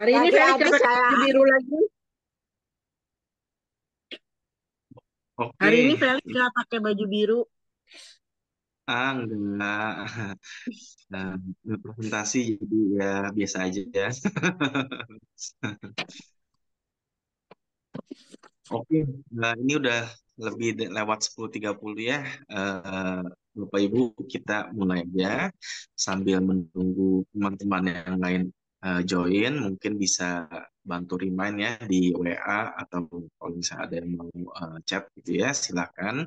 Hari ini saya coba saya... biru lagi. Okay. Hari ini Felix nggak pakai baju biru. Ah, enggak. Nah, presentasi jadi ya biasa aja ya. Oke, okay. nah ini udah lebih lewat 10.30 ya. Uh, Bapak Ibu, kita mulai aja sambil menunggu teman-teman yang lain uh, join mungkin bisa bantu remind ya di WA atau kalau misalnya ada yang mau uh, chat gitu ya silakan.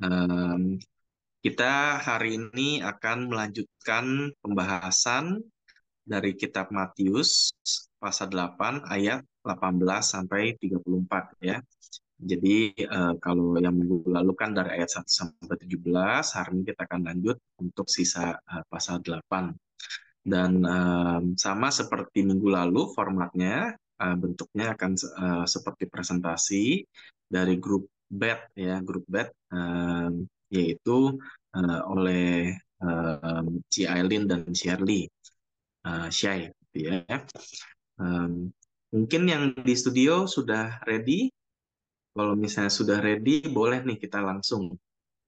Um, kita hari ini akan melanjutkan pembahasan dari kitab Matius pasal 8 ayat 18 sampai 34 ya. Jadi eh, kalau yang minggu lalu kan dari ayat 1 sampai 17, hari ini kita akan lanjut untuk sisa eh, pasal 8. Dan um, sama seperti minggu lalu formatnya, uh, bentuknya akan uh, seperti presentasi dari grup bed, ya, grup bed, uh, yaitu uh, oleh uh, Ci Aileen dan Shirley. Uh, Shai gitu ya. Um, mungkin yang di studio sudah ready. Kalau misalnya sudah ready, boleh nih kita langsung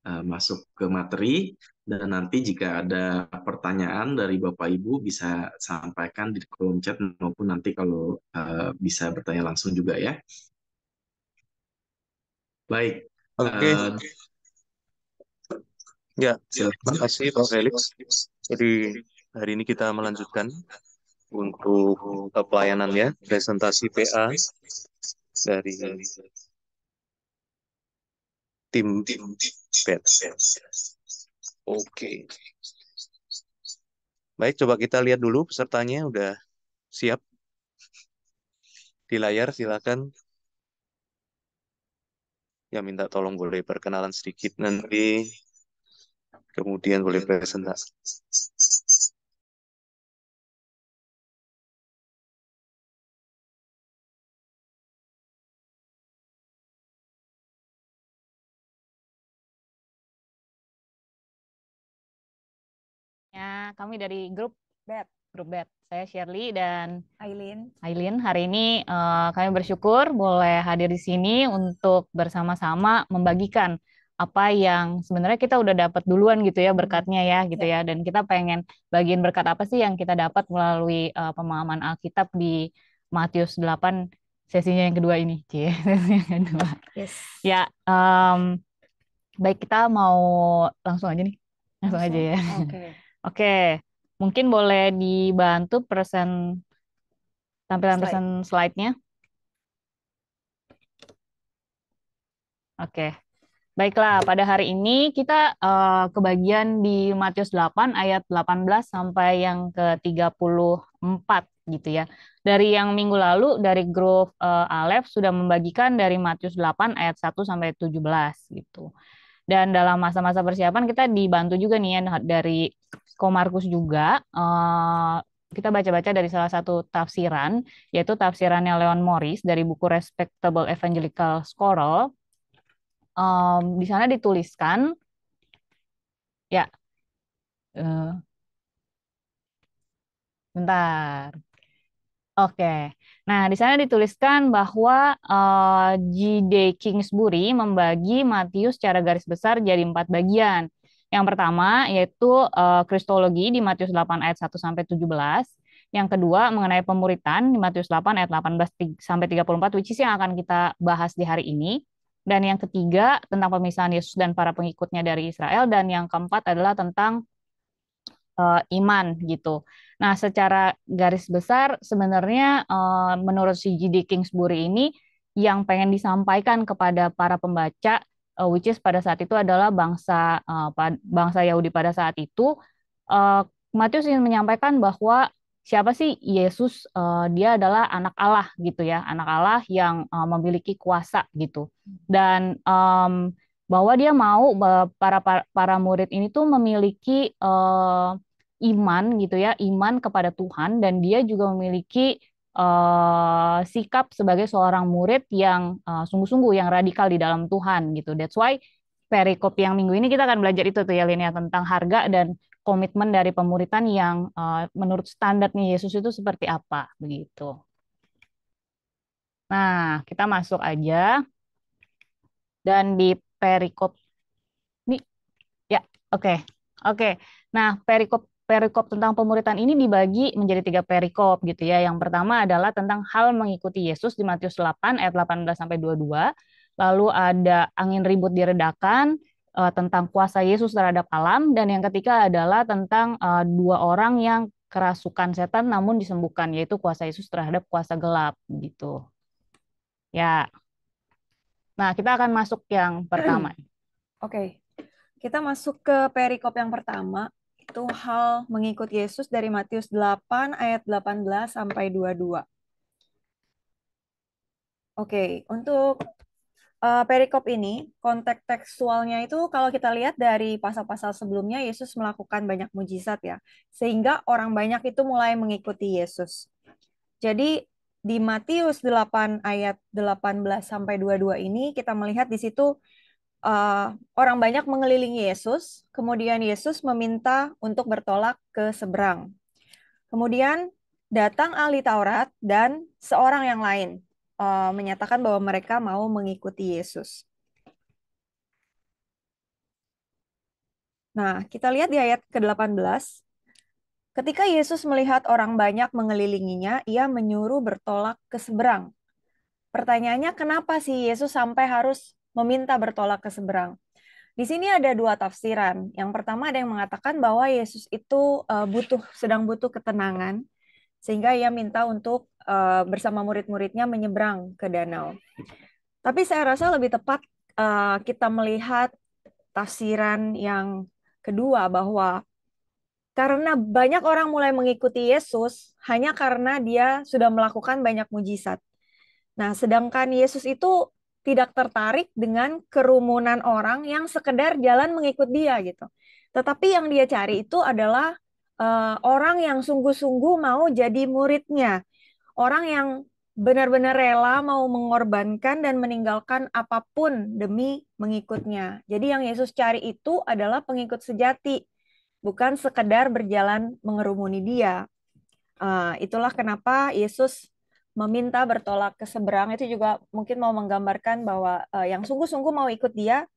uh, masuk ke materi. Dan nanti jika ada pertanyaan dari Bapak Ibu bisa sampaikan di kolom chat maupun nanti kalau uh, bisa bertanya langsung juga ya. Baik. Oke. Okay. Uh, eh, ya, ya, terima kasih Pak Felix. Jadi hari ini kita melanjutkan untuk pelayanannya presentasi PA dari tim tim, tim, tim. Oke. Baik, coba kita lihat dulu pesertanya udah siap. Di layar silakan. Ya minta tolong boleh perkenalan sedikit nanti. Kemudian boleh presentasi. kami dari grup BET. Grup BET. Saya Shirley dan Aileen. Aileen, hari ini uh, kami bersyukur boleh hadir di sini untuk bersama-sama membagikan apa yang sebenarnya kita udah dapat duluan gitu ya berkatnya ya gitu ya dan kita pengen bagian berkat apa sih yang kita dapat melalui uh, pemahaman Alkitab di Matius 8 sesinya yang kedua ini Cie sesinya yang kedua yes. ya um, baik kita mau langsung aja nih langsung, langsung aja ya okay. Oke, mungkin boleh dibantu present tampilan Slide. present slide-nya. Oke. Baiklah, pada hari ini kita uh, kebagian di Matius 8 ayat 18 sampai yang ke-34 gitu ya. Dari yang minggu lalu dari grup uh, Alef sudah membagikan dari Matius 8 ayat 1 sampai 17 gitu. Dan dalam masa-masa persiapan kita dibantu juga nih ya dari Komarkus juga uh, kita baca-baca dari salah satu tafsiran yaitu tafsirannya Leon Morris dari buku Respectable Evangelical Scholar. Um, di sana dituliskan ya uh, bentar. Oke. Nah, di sana dituliskan bahwa uh, eh, G.D. Kingsbury membagi Matius secara garis besar jadi empat bagian. Yang pertama yaitu eh, kristologi di Matius 8 ayat 1 sampai 17. Yang kedua mengenai pemuritan di Matius 8 ayat 18 sampai 34 which is yang akan kita bahas di hari ini. Dan yang ketiga tentang pemisahan Yesus dan para pengikutnya dari Israel dan yang keempat adalah tentang uh, iman gitu. Nah, secara garis besar sebenarnya uh, menurut si G.D. Kingsbury ini yang pengen disampaikan kepada para pembaca uh, which is pada saat itu adalah bangsa uh, bangsa Yahudi pada saat itu uh, Matius ingin menyampaikan bahwa siapa sih Yesus uh, dia adalah anak Allah gitu ya anak Allah yang uh, memiliki kuasa gitu dan um, bahwa dia mau para para, para murid ini tuh memiliki uh, iman gitu ya iman kepada Tuhan dan dia juga memiliki uh, sikap sebagai seorang murid yang eh, sungguh-sungguh yang radikal di dalam Tuhan gitu. That's why perikop yang minggu ini kita akan belajar itu tuh ya Linia tentang harga dan komitmen dari pemuritan yang uh, menurut standarnya Yesus itu seperti apa begitu. Nah, kita masuk aja. Dan di perikop ini ya, oke. Okay. Oke. Okay. Nah, perikop perikop tentang pemuritan ini dibagi menjadi tiga perikop gitu ya. Yang pertama adalah tentang hal mengikuti Yesus di Matius 8 ayat 18 sampai 22. Lalu ada angin ribut diredakan uh, tentang kuasa Yesus terhadap alam dan yang ketiga adalah tentang uh, dua orang yang kerasukan setan namun disembuhkan yaitu kuasa Yesus terhadap kuasa gelap gitu. Ya. Nah, kita akan masuk yang pertama. Oke. Okay. Kita masuk ke perikop yang pertama yaitu hal mengikut Yesus dari Matius 8 ayat 18 sampai 22. Oke, untuk uh, perikop ini, konteks tekstualnya itu kalau kita lihat dari pasal-pasal sebelumnya, Yesus melakukan banyak mujizat ya. Sehingga orang banyak itu mulai mengikuti Yesus. Jadi di Matius 8 ayat 18 sampai 22 ini kita melihat di situ uh, orang banyak mengelilingi Yesus, kemudian Yesus meminta untuk bertolak ke seberang. Kemudian datang ahli Taurat dan seorang yang lain uh, menyatakan bahwa mereka mau mengikuti Yesus. Nah, kita lihat di ayat ke-18. Ketika Yesus melihat orang banyak mengelilinginya, ia menyuruh bertolak ke seberang. Pertanyaannya, kenapa sih Yesus sampai harus meminta bertolak ke seberang. Di sini ada dua tafsiran. Yang pertama ada yang mengatakan bahwa Yesus itu uh, butuh sedang butuh ketenangan sehingga ia minta untuk uh, bersama murid-muridnya menyeberang ke danau. Tapi saya rasa lebih tepat uh, kita melihat tafsiran yang kedua bahwa karena banyak orang mulai mengikuti Yesus hanya karena dia sudah melakukan banyak mujizat. Nah, sedangkan Yesus itu tidak tertarik dengan kerumunan orang yang sekedar jalan mengikut dia gitu. Tetapi yang dia cari itu adalah uh, orang yang sungguh-sungguh mau jadi muridnya. Orang yang benar-benar rela mau mengorbankan dan meninggalkan apapun demi mengikutnya. Jadi yang Yesus cari itu adalah pengikut sejati, bukan sekedar berjalan mengerumuni dia. Uh, itulah kenapa Yesus meminta bertolak ke seberang itu juga mungkin mau menggambarkan bahwa uh, yang sungguh-sungguh mau ikut dia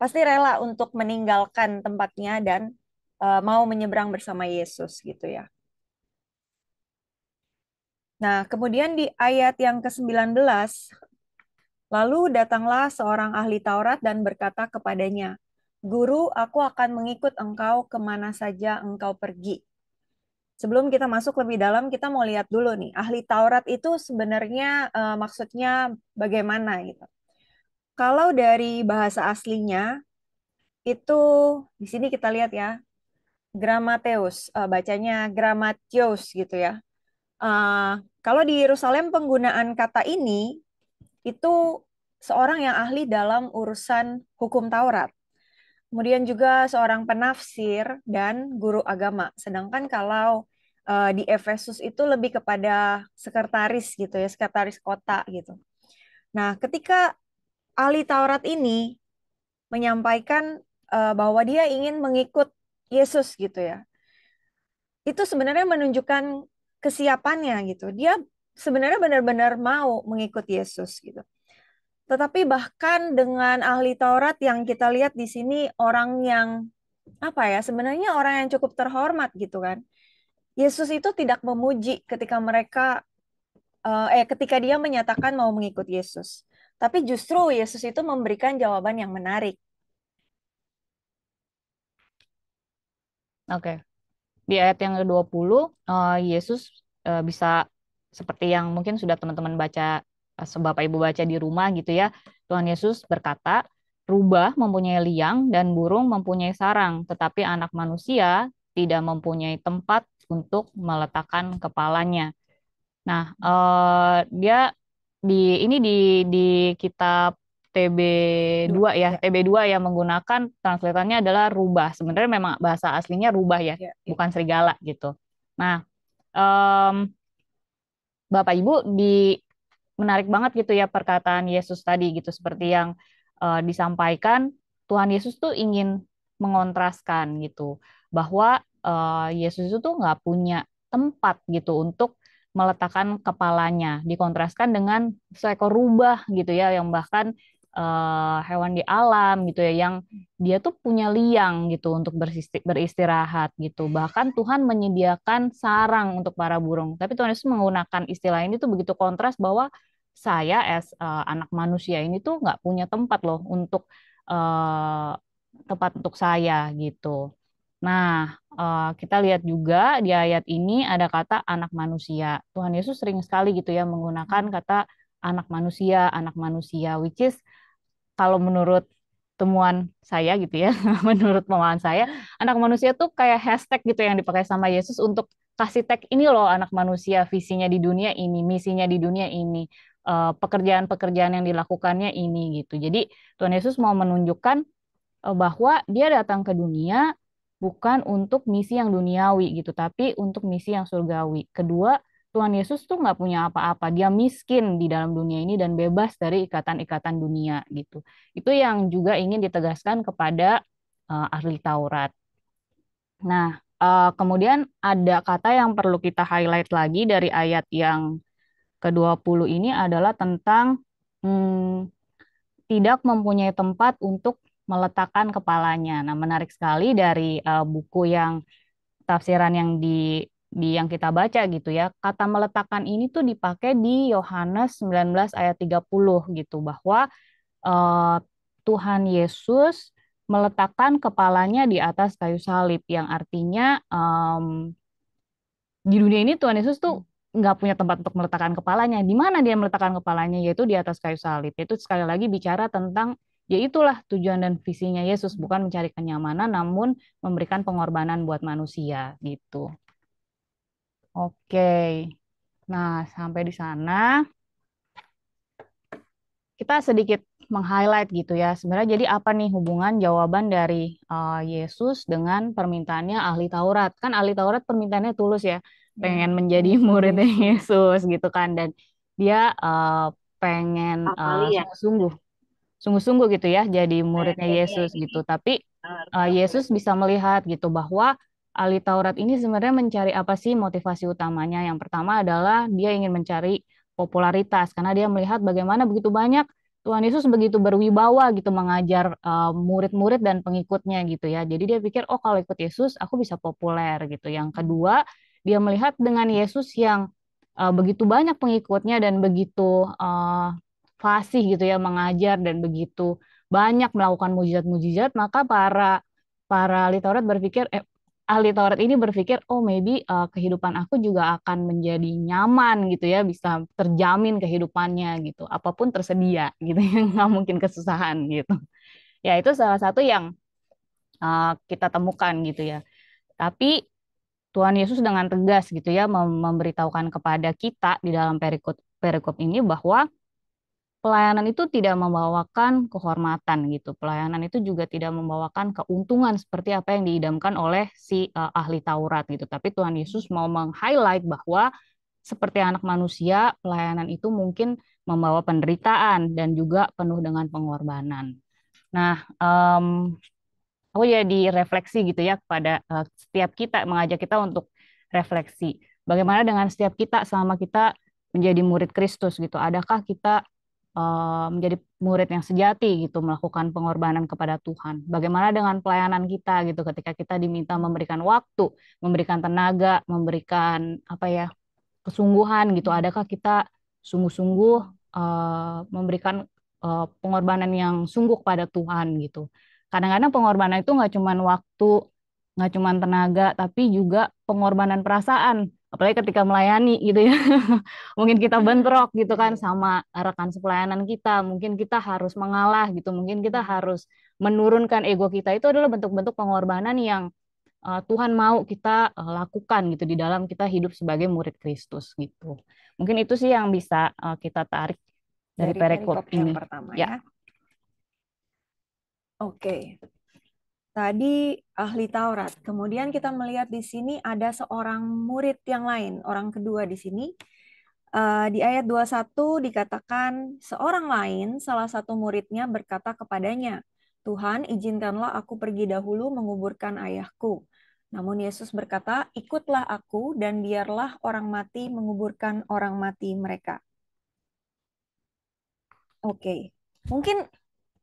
pasti rela untuk meninggalkan tempatnya dan uh, mau menyeberang bersama Yesus gitu ya. Nah, kemudian di ayat yang ke-19, lalu datanglah seorang ahli Taurat dan berkata kepadanya, Guru, aku akan mengikut engkau kemana saja engkau pergi sebelum kita masuk lebih dalam, kita mau lihat dulu nih, ahli Taurat itu sebenarnya uh, maksudnya bagaimana gitu. Kalau dari bahasa aslinya itu di sini kita lihat ya, Gramateus, uh, bacanya Gramatius gitu ya. Uh, kalau di Yerusalem penggunaan kata ini itu seorang yang ahli dalam urusan hukum Taurat kemudian juga seorang penafsir dan guru agama. Sedangkan kalau uh, di Efesus itu lebih kepada sekretaris gitu ya, sekretaris kota gitu. Nah, ketika ahli Taurat ini menyampaikan uh, bahwa dia ingin mengikut Yesus gitu ya. Itu sebenarnya menunjukkan kesiapannya gitu. Dia sebenarnya benar-benar mau mengikut Yesus gitu. Tetapi bahkan dengan ahli Taurat yang kita lihat di sini orang yang apa ya sebenarnya orang yang cukup terhormat gitu kan. Yesus itu tidak memuji ketika mereka eh, eh ketika dia menyatakan mau mengikut Yesus. Tapi justru Yesus itu memberikan jawaban yang menarik. Oke. Di ayat yang ke-20 eh, Yesus eh, bisa seperti yang mungkin sudah teman-teman baca Bapak Ibu baca di rumah gitu ya. Tuhan Yesus berkata, rubah mempunyai liang dan burung mempunyai sarang, tetapi anak manusia tidak mempunyai tempat untuk meletakkan kepalanya. Nah, eh, dia di ini di di kitab TB2 ya, ya. TB2 yang menggunakan translatannya adalah rubah. Sebenarnya memang bahasa aslinya rubah ya, ya, ya. bukan serigala gitu. Nah, um, Bapak Ibu di menarik banget gitu ya perkataan Yesus tadi gitu seperti yang uh, disampaikan Tuhan Yesus tuh ingin mengontraskan gitu bahwa uh, Yesus itu tuh nggak punya tempat gitu untuk meletakkan kepalanya dikontraskan dengan seekor rubah gitu ya yang bahkan uh, hewan di alam gitu ya yang dia tuh punya liang gitu untuk beristirahat gitu bahkan Tuhan menyediakan sarang untuk para burung tapi Tuhan Yesus menggunakan istilah ini tuh begitu kontras bahwa saya as uh, anak manusia ini tuh nggak punya tempat loh untuk uh, tempat untuk saya gitu. Nah, eh, kita lihat juga di ayat ini ada kata anak manusia. Tuhan Yesus sering sekali gitu ya menggunakan kata anak manusia, anak manusia, which is kalau menurut temuan saya gitu ya, menurut pemahaman saya, anak manusia tuh kayak hashtag gitu yang dipakai sama Yesus untuk kasih tag ini loh anak manusia, visinya di dunia ini, misinya di dunia ini. Eh, pekerjaan-pekerjaan yang dilakukannya ini gitu. Jadi Tuhan Yesus mau menunjukkan eh, bahwa dia datang ke dunia bukan untuk misi yang duniawi gitu, tapi untuk misi yang surgawi. Kedua, Tuhan Yesus tuh nggak punya apa-apa, dia miskin di dalam dunia ini dan bebas dari ikatan-ikatan dunia gitu. Itu yang juga ingin ditegaskan kepada uh, ahli Taurat. Nah, uh, kemudian ada kata yang perlu kita highlight lagi dari ayat yang ke-20 ini adalah tentang hmm, tidak mempunyai tempat untuk meletakkan kepalanya. Nah, menarik sekali dari uh, buku yang tafsiran yang di di yang kita baca gitu ya. Kata meletakkan ini tuh dipakai di Yohanes 19 ayat 30 gitu bahwa uh, Tuhan Yesus meletakkan kepalanya di atas kayu salib yang artinya um, di dunia ini Tuhan Yesus tuh nggak punya tempat untuk meletakkan kepalanya. Di mana dia meletakkan kepalanya? Yaitu di atas kayu salib. Itu sekali lagi bicara tentang ya itulah tujuan dan visinya Yesus bukan mencari kenyamanan namun memberikan pengorbanan buat manusia gitu. Oke. Nah, sampai di sana kita sedikit meng-highlight gitu ya. Sebenarnya jadi apa nih hubungan jawaban dari uh, Yesus dengan permintaannya ahli Taurat? Kan ahli Taurat permintaannya tulus ya pengen hmm. menjadi muridnya Yesus gitu kan dan dia uh, pengen eh, ya. sungguh-sungguh sungguh-sungguh gitu ya jadi muridnya iya, iya, iya. Yesus gitu tapi uh, Yesus bisa melihat gitu bahwa ahli Taurat ini sebenarnya mencari apa sih motivasi utamanya yang pertama adalah dia ingin mencari popularitas karena dia melihat bagaimana begitu banyak Tuhan Yesus begitu berwibawa gitu mengajar uh, murid-murid dan pengikutnya gitu ya. Jadi dia pikir oh kalau ikut Yesus aku bisa populer gitu. Yang kedua dia melihat dengan Yesus yang uh, begitu banyak pengikutnya dan begitu uh, fasih gitu ya mengajar dan begitu banyak melakukan mujizat-mujizat, maka para para ahli Taurat berpikir eh, ahli Taurat ini berpikir oh maybe uh, kehidupan aku juga akan menjadi nyaman gitu ya, bisa terjamin kehidupannya gitu. Apapun tersedia gitu ya, nggak mungkin kesusahan gitu. Ya itu salah satu yang uh, kita temukan gitu ya. Tapi Tuhan Yesus dengan tegas gitu ya memberitahukan kepada kita di dalam perikop perikop ini bahwa pelayanan itu tidak membawakan kehormatan gitu. Pelayanan itu juga tidak membawakan keuntungan seperti apa yang diidamkan oleh si uh, ahli Taurat gitu. Tapi Tuhan Yesus mau meng-highlight bahwa seperti anak manusia, pelayanan itu mungkin membawa penderitaan dan juga penuh dengan pengorbanan. Nah, um, Oh, aku ya, jadi refleksi gitu ya kepada uh, setiap kita mengajak kita untuk refleksi. Bagaimana dengan setiap kita selama kita menjadi murid Kristus gitu? Adakah kita uh, menjadi murid yang sejati gitu melakukan pengorbanan kepada Tuhan? Bagaimana dengan pelayanan kita gitu ketika kita diminta memberikan waktu, memberikan tenaga, memberikan apa ya kesungguhan gitu? Adakah kita sungguh-sungguh uh, memberikan uh, pengorbanan yang sungguh kepada Tuhan gitu? kadang-kadang pengorbanan itu nggak cuma waktu, nggak cuma tenaga, tapi juga pengorbanan perasaan. Apalagi ketika melayani gitu ya. mungkin kita bentrok gitu kan sama rekan sepelayanan kita, mungkin kita harus mengalah gitu, mungkin kita harus menurunkan ego kita. Itu adalah bentuk-bentuk pengorbanan yang uh, Tuhan mau kita uh, lakukan gitu di dalam kita hidup sebagai murid Kristus gitu. Mungkin itu sih yang bisa uh, kita tarik dari, dari perikop, ini. Yang pertama ya. ya. Oke. Tadi ahli Taurat. Kemudian kita melihat di sini ada seorang murid yang lain, orang kedua di sini. Eh, di ayat 21 dikatakan, seorang lain, salah satu muridnya berkata kepadanya, Tuhan izinkanlah aku pergi dahulu menguburkan ayahku. Namun Yesus berkata, ikutlah aku dan biarlah orang mati menguburkan orang mati mereka. Oke, mungkin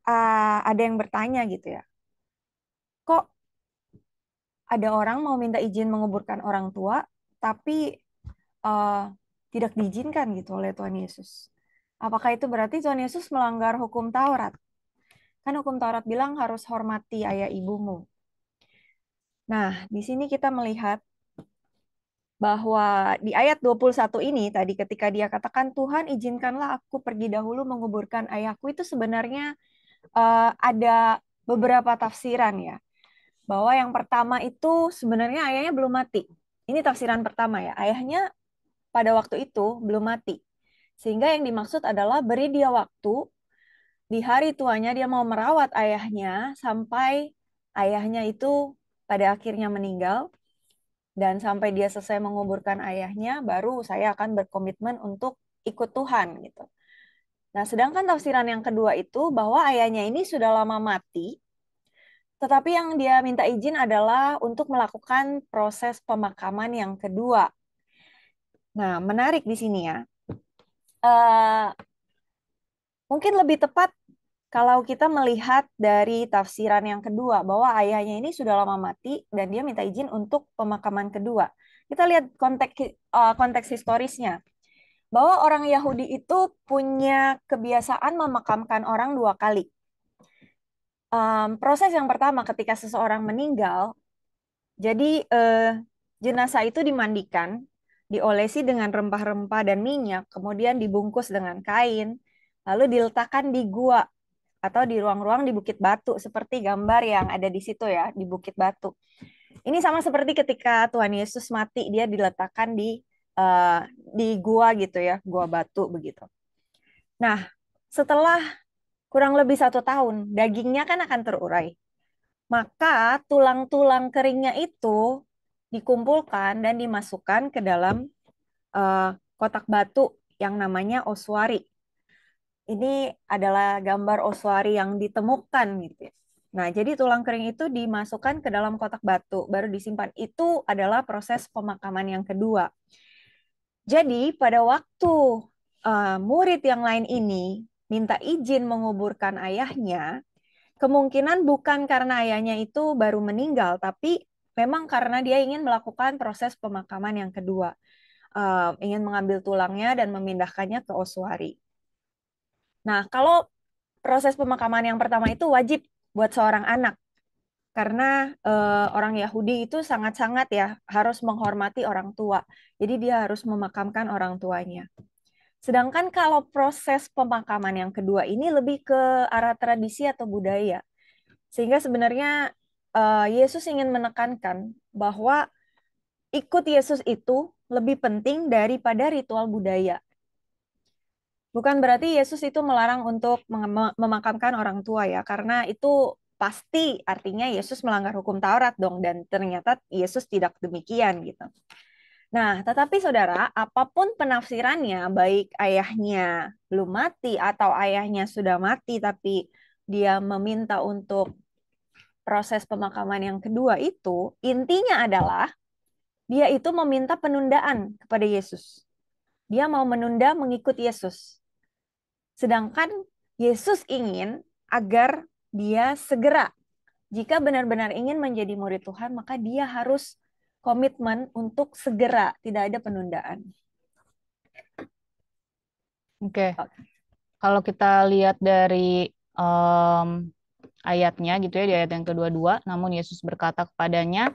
uh, ada yang bertanya gitu ya, kok ada orang mau minta izin menguburkan orang tua, tapi uh, tidak diizinkan gitu oleh Tuhan Yesus. Apakah itu berarti Tuhan Yesus melanggar hukum Taurat? Kan hukum Taurat bilang harus hormati ayah ibumu. Nah, di sini kita melihat bahwa di ayat 21 ini tadi ketika dia katakan Tuhan izinkanlah aku pergi dahulu menguburkan ayahku itu sebenarnya uh, ada beberapa tafsiran ya. Bahwa yang pertama itu sebenarnya ayahnya belum mati. Ini tafsiran pertama ya. Ayahnya pada waktu itu belum mati. Sehingga yang dimaksud adalah beri dia waktu di hari tuanya dia mau merawat ayahnya sampai ayahnya itu pada akhirnya meninggal dan sampai dia selesai menguburkan ayahnya baru saya akan berkomitmen untuk ikut Tuhan gitu. Nah, sedangkan tafsiran yang kedua itu bahwa ayahnya ini sudah lama mati, tetapi yang dia minta izin adalah untuk melakukan proses pemakaman yang kedua. Nah, menarik di sini ya. Uh, mungkin lebih tepat kalau kita melihat dari tafsiran yang kedua bahwa ayahnya ini sudah lama mati dan dia minta izin untuk pemakaman kedua. Kita lihat konteks uh, konteks historisnya bahwa orang Yahudi itu punya kebiasaan memakamkan orang dua kali. Um, proses yang pertama ketika seseorang meninggal, jadi uh, jenazah itu dimandikan, diolesi dengan rempah-rempah dan minyak, kemudian dibungkus dengan kain, lalu diletakkan di gua atau di ruang-ruang di Bukit Batu seperti gambar yang ada di situ ya di Bukit Batu. Ini sama seperti ketika Tuhan Yesus mati dia diletakkan di Eh, di gua gitu ya, gua batu begitu. Nah, setelah kurang lebih satu tahun, dagingnya kan akan terurai. Maka tulang-tulang keringnya itu dikumpulkan dan dimasukkan ke dalam uh, kotak batu yang namanya ossuary. Ini adalah gambar ossuary yang ditemukan gitu. Ya. Nah, jadi tulang kering itu dimasukkan ke dalam kotak batu baru disimpan. Itu adalah proses pemakaman yang kedua. Jadi pada waktu uh, murid yang lain ini minta izin menguburkan ayahnya, kemungkinan bukan karena ayahnya itu baru meninggal, tapi memang karena dia ingin melakukan proses pemakaman yang kedua, uh, ingin mengambil tulangnya dan memindahkannya ke osuari. Nah, kalau proses pemakaman yang pertama itu wajib buat seorang anak, karena eh, orang Yahudi itu sangat-sangat ya harus menghormati orang tua. Jadi dia harus memakamkan orang tuanya. Sedangkan kalau proses pemakaman yang kedua ini lebih ke arah tradisi atau budaya. Sehingga sebenarnya uh, Yesus ingin menekankan bahwa ikut Yesus itu lebih penting daripada ritual budaya. Bukan berarti Yesus itu melarang untuk memakamkan orang tua ya, karena itu pasti artinya Yesus melanggar hukum Taurat dong dan ternyata Yesus tidak demikian gitu. Nah, tetapi saudara, apapun penafsirannya, baik ayahnya belum mati atau ayahnya sudah mati, tapi dia meminta untuk proses pemakaman yang kedua itu, intinya adalah dia itu meminta penundaan kepada Yesus. Dia mau menunda mengikut Yesus. Sedangkan Yesus ingin agar dia segera. Jika benar-benar ingin menjadi murid Tuhan, maka dia harus komitmen untuk segera, tidak ada penundaan. Oke. Okay. okay. Kalau kita lihat dari um, ayatnya gitu ya di ayat yang kedua-dua, namun Yesus berkata kepadanya,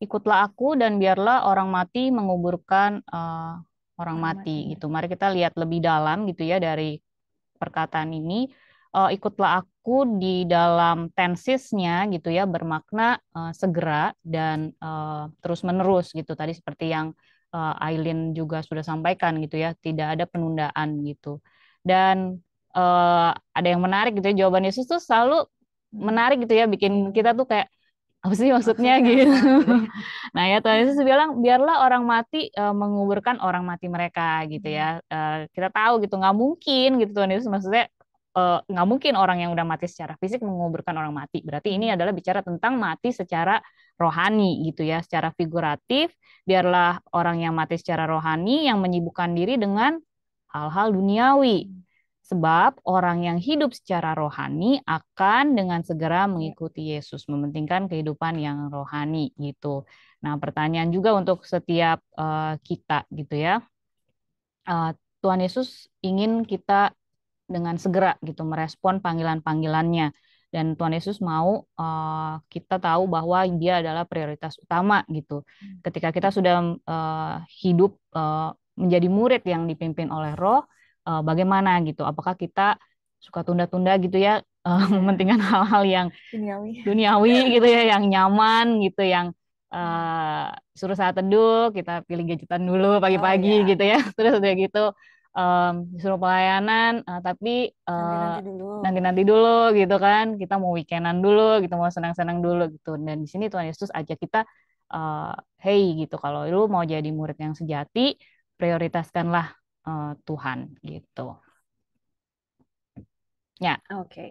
"Ikutlah aku dan biarlah orang mati menguburkan uh, orang mati." gitu. Mari kita lihat lebih dalam gitu ya dari perkataan ini, uh, "Ikutlah aku aku di dalam tensisnya gitu ya bermakna uh, segera dan uh, eh, terus menerus gitu tadi seperti yang uh, Aileen juga sudah sampaikan gitu ya tidak ada penundaan gitu dan uh, ada yang menarik gitu ya jawaban Yesus tuh selalu menarik gitu ya bikin kita tuh kayak apa sih maksudnya gitu iya, iya. nah ya Tuhan Yesus bilang biarlah orang mati uh, menguburkan orang mati mereka gitu ya uh, kita tahu gitu nggak mungkin gitu Tuhan Yesus maksudnya Eh, nggak uh, mungkin orang yang udah mati secara fisik menguburkan orang mati. Berarti ini hmm. adalah bicara tentang mati secara rohani gitu ya, secara figuratif. Biarlah orang yang mati secara rohani yang menyibukkan diri dengan hal-hal duniawi. Hmm. Sebab orang yang hidup secara rohani akan dengan segera ya. mengikuti Yesus, mementingkan kehidupan yang rohani gitu. Nah, pertanyaan juga untuk setiap uh, kita gitu ya. Uh, Tuhan Yesus ingin kita dengan segera gitu merespon panggilan-panggilannya dan Tuhan Yesus mau uh, kita tahu bahwa dia adalah prioritas utama gitu. Hmm. Ketika kita sudah uh, hidup uh, menjadi murid yang dipimpin oleh Roh uh, bagaimana gitu? Apakah kita suka tunda-tunda gitu ya uh, mementingkan hal-hal yang duniawi. duniawi gitu ya, yang nyaman gitu, yang uh, suruh saat teduh kita pilih gadgetan dulu pagi-pagi oh, iya. gitu ya terus udah gitu um, disuruh pelayanan uh, tapi eh, nanti-nanti uh, dulu. nanti dulu gitu kan kita mau weekendan dulu kita mau senang-senang dulu gitu dan di sini Tuhan Yesus ajak kita uh, hey gitu kalau lu mau jadi murid yang sejati prioritaskanlah uh, Tuhan gitu ya oke okay.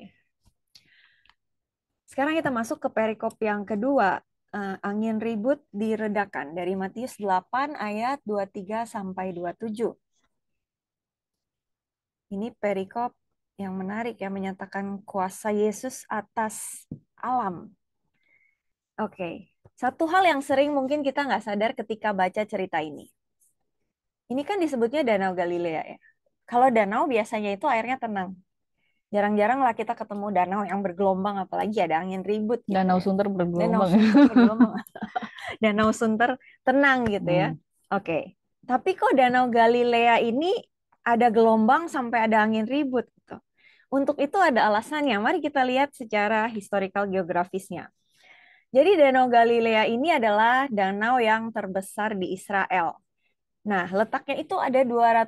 sekarang kita masuk ke perikop yang kedua uh, angin ribut diredakan dari Matius 8 ayat 23 sampai 27 ini perikop yang menarik yang menyatakan kuasa Yesus atas alam. Oke, okay. satu hal yang sering mungkin kita nggak sadar ketika baca cerita ini. Ini kan disebutnya Danau Galilea ya. Kalau danau biasanya itu airnya tenang. Jarang-jarang lah kita ketemu danau yang bergelombang, apalagi ada angin ribut. Gitu danau ya. Sunter bergelombang. Danau Sunter bergelombang. danau Sunter tenang gitu ya. hmm. ya. Oke, okay. tapi kok Danau Galilea ini ada gelombang sampai ada angin ribut gitu. Untuk itu ada alasannya. Mari kita lihat secara historical geografisnya. Jadi Danau Galilea ini adalah danau yang terbesar di Israel. Nah, letaknya itu ada 211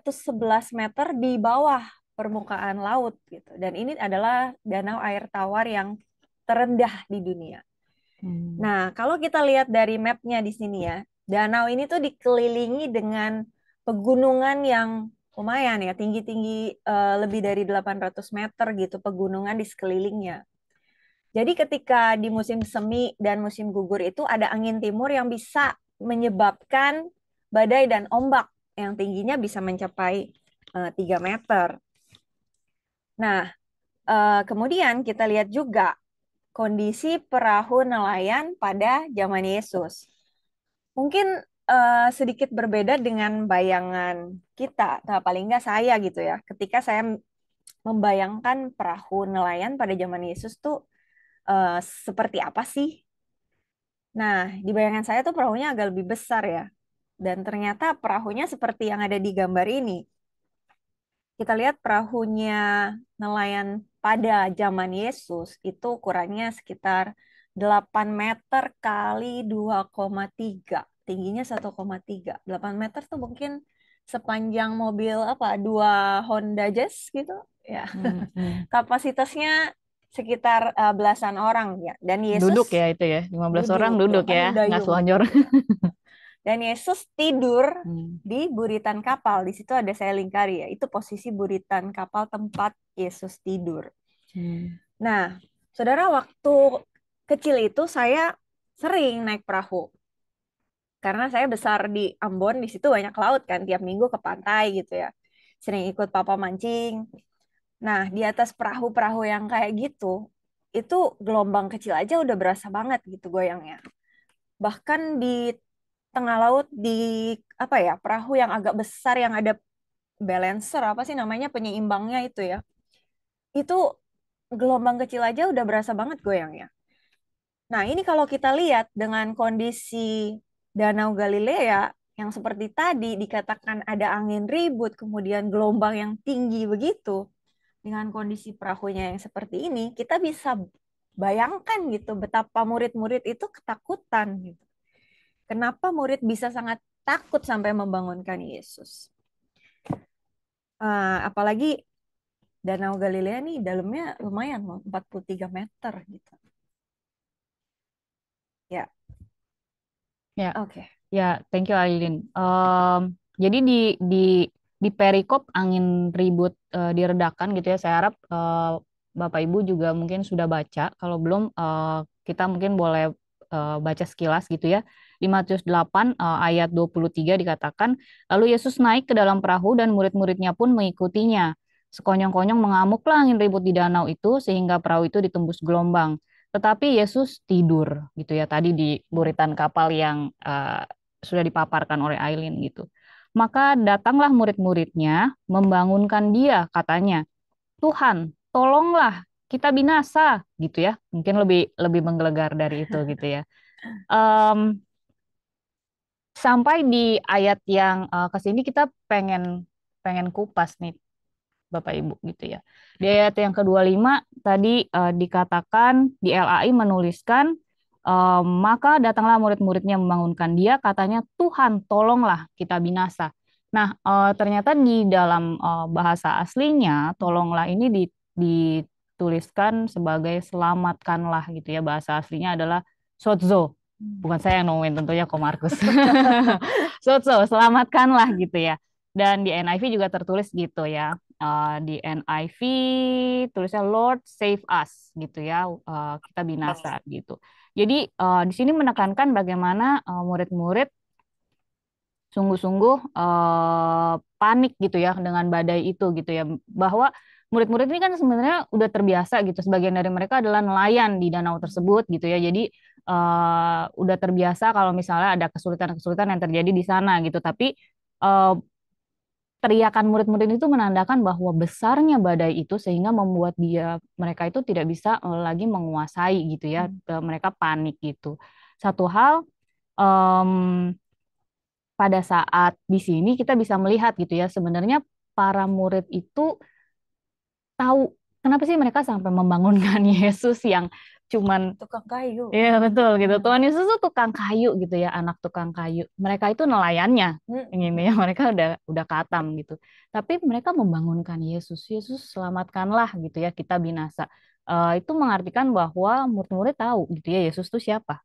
meter di bawah permukaan laut gitu. Dan ini adalah danau air tawar yang terendah di dunia. Hmm. Nah, kalau kita lihat dari mapnya di sini ya, danau ini tuh dikelilingi dengan pegunungan yang lumayan ya tinggi-tinggi uh, lebih dari 800 meter gitu pegunungan di sekelilingnya. Jadi ketika di musim semi dan musim gugur itu ada angin timur yang bisa menyebabkan badai dan ombak yang tingginya bisa mencapai uh, eh, 3 meter. Nah, uh, kemudian kita lihat juga kondisi perahu nelayan pada zaman Yesus. Mungkin uh, sedikit berbeda dengan bayangan kita, nah paling nggak saya gitu ya, ketika saya membayangkan perahu nelayan pada zaman Yesus tuh uh, seperti apa sih? Nah, di bayangan saya tuh perahunya agak lebih besar ya. Dan ternyata perahunya seperti yang ada di gambar ini. Kita lihat perahunya nelayan pada zaman Yesus itu ukurannya sekitar 8 meter kali 2,3. Tingginya 1,3. 8 meter tuh mungkin sepanjang mobil apa dua Honda Jazz gitu ya hmm, hmm. kapasitasnya sekitar uh, belasan orang ya dan Yesus duduk ya itu ya 15 duduk, orang ya. duduk kan ya nggak selonjor dan Yesus tidur hmm. di buritan kapal di situ ada saya lingkari ya itu posisi buritan kapal tempat Yesus tidur hmm. nah saudara waktu kecil itu saya sering naik perahu karena saya besar di Ambon di situ banyak laut kan tiap minggu ke pantai gitu ya sering ikut papa mancing nah di atas perahu-perahu yang kayak gitu itu gelombang kecil aja udah berasa banget gitu goyangnya bahkan di tengah laut di apa ya perahu yang agak besar yang ada balancer apa sih namanya penyeimbangnya itu ya itu gelombang kecil aja udah berasa banget goyangnya nah ini kalau kita lihat dengan kondisi Danau Galilea yang seperti tadi dikatakan ada angin ribut, kemudian gelombang yang tinggi begitu, dengan kondisi perahunya yang seperti ini, kita bisa bayangkan gitu betapa murid-murid itu ketakutan gitu. Kenapa murid bisa sangat takut sampai membangunkan Yesus? Uh, apalagi Danau Galilea nih dalamnya lumayan loh, 43 meter gitu. Ya, Ya. Oke. Okay. Ya, thank you Aileen. Um, jadi di di di perikop angin ribut uh, diredakan gitu ya. Saya harap uh, Bapak Ibu juga mungkin sudah baca. Kalau belum uh, kita mungkin boleh uh, baca sekilas gitu ya. Di Matius 8 uh, ayat 23 dikatakan, lalu Yesus naik ke dalam perahu dan murid-muridnya pun mengikutinya. Sekonyong-konyong mengamuklah angin ribut di danau itu sehingga perahu itu ditembus gelombang. Tetapi Yesus tidur gitu ya tadi di buritan kapal yang uh, sudah dipaparkan oleh Aileen gitu. Maka datanglah murid-muridnya membangunkan dia katanya, "Tuhan, tolonglah, kita binasa." gitu ya. Mungkin lebih lebih menggelegar dari itu gitu ya. Um, sampai di ayat yang uh, kesini kita pengen pengen kupas nih Bapak Ibu gitu ya. Di hmm. ayat yang ke-25 tadi uh, dikatakan di LAI menuliskan uh, maka datanglah murid-muridnya membangunkan dia katanya Tuhan tolonglah kita binasa. Nah, uh, ternyata di dalam uh, bahasa aslinya tolonglah ini di, dituliskan sebagai selamatkanlah gitu ya. Bahasa aslinya adalah sozo. Bukan saya yang nemuin tentunya kok Markus. sozo, selamatkanlah gitu ya dan di NIV juga tertulis gitu ya uh, di NIV tulisnya Lord save us gitu ya uh, kita binasa oh. gitu. Jadi uh, di sini menekankan bagaimana murid uh, murid-murid sungguh-sungguh uh, panik gitu ya dengan badai itu gitu ya bahwa murid-murid ini kan sebenarnya udah terbiasa gitu sebagian dari mereka adalah nelayan di danau tersebut gitu ya jadi uh, udah terbiasa kalau misalnya ada kesulitan-kesulitan yang terjadi di sana gitu tapi uh, teriakan murid-murid itu menandakan bahwa besarnya badai itu sehingga membuat dia mereka itu tidak bisa eh, lagi menguasai gitu ya hmm. Eh, mereka panik gitu satu hal um, pada saat di sini kita bisa melihat gitu ya sebenarnya para murid itu tahu kenapa sih mereka sampai membangunkan Yesus yang cuman tukang kayu. Iya betul gitu. Hmm. Tuhan Yesus tuh tukang kayu gitu ya, anak tukang kayu. Mereka itu nelayannya, hmm. ya. Mereka udah udah katam gitu. Tapi mereka membangunkan Yesus. Yesus selamatkanlah gitu ya kita binasa. Uh, itu mengartikan bahwa murid-murid tahu gitu ya Yesus tuh siapa.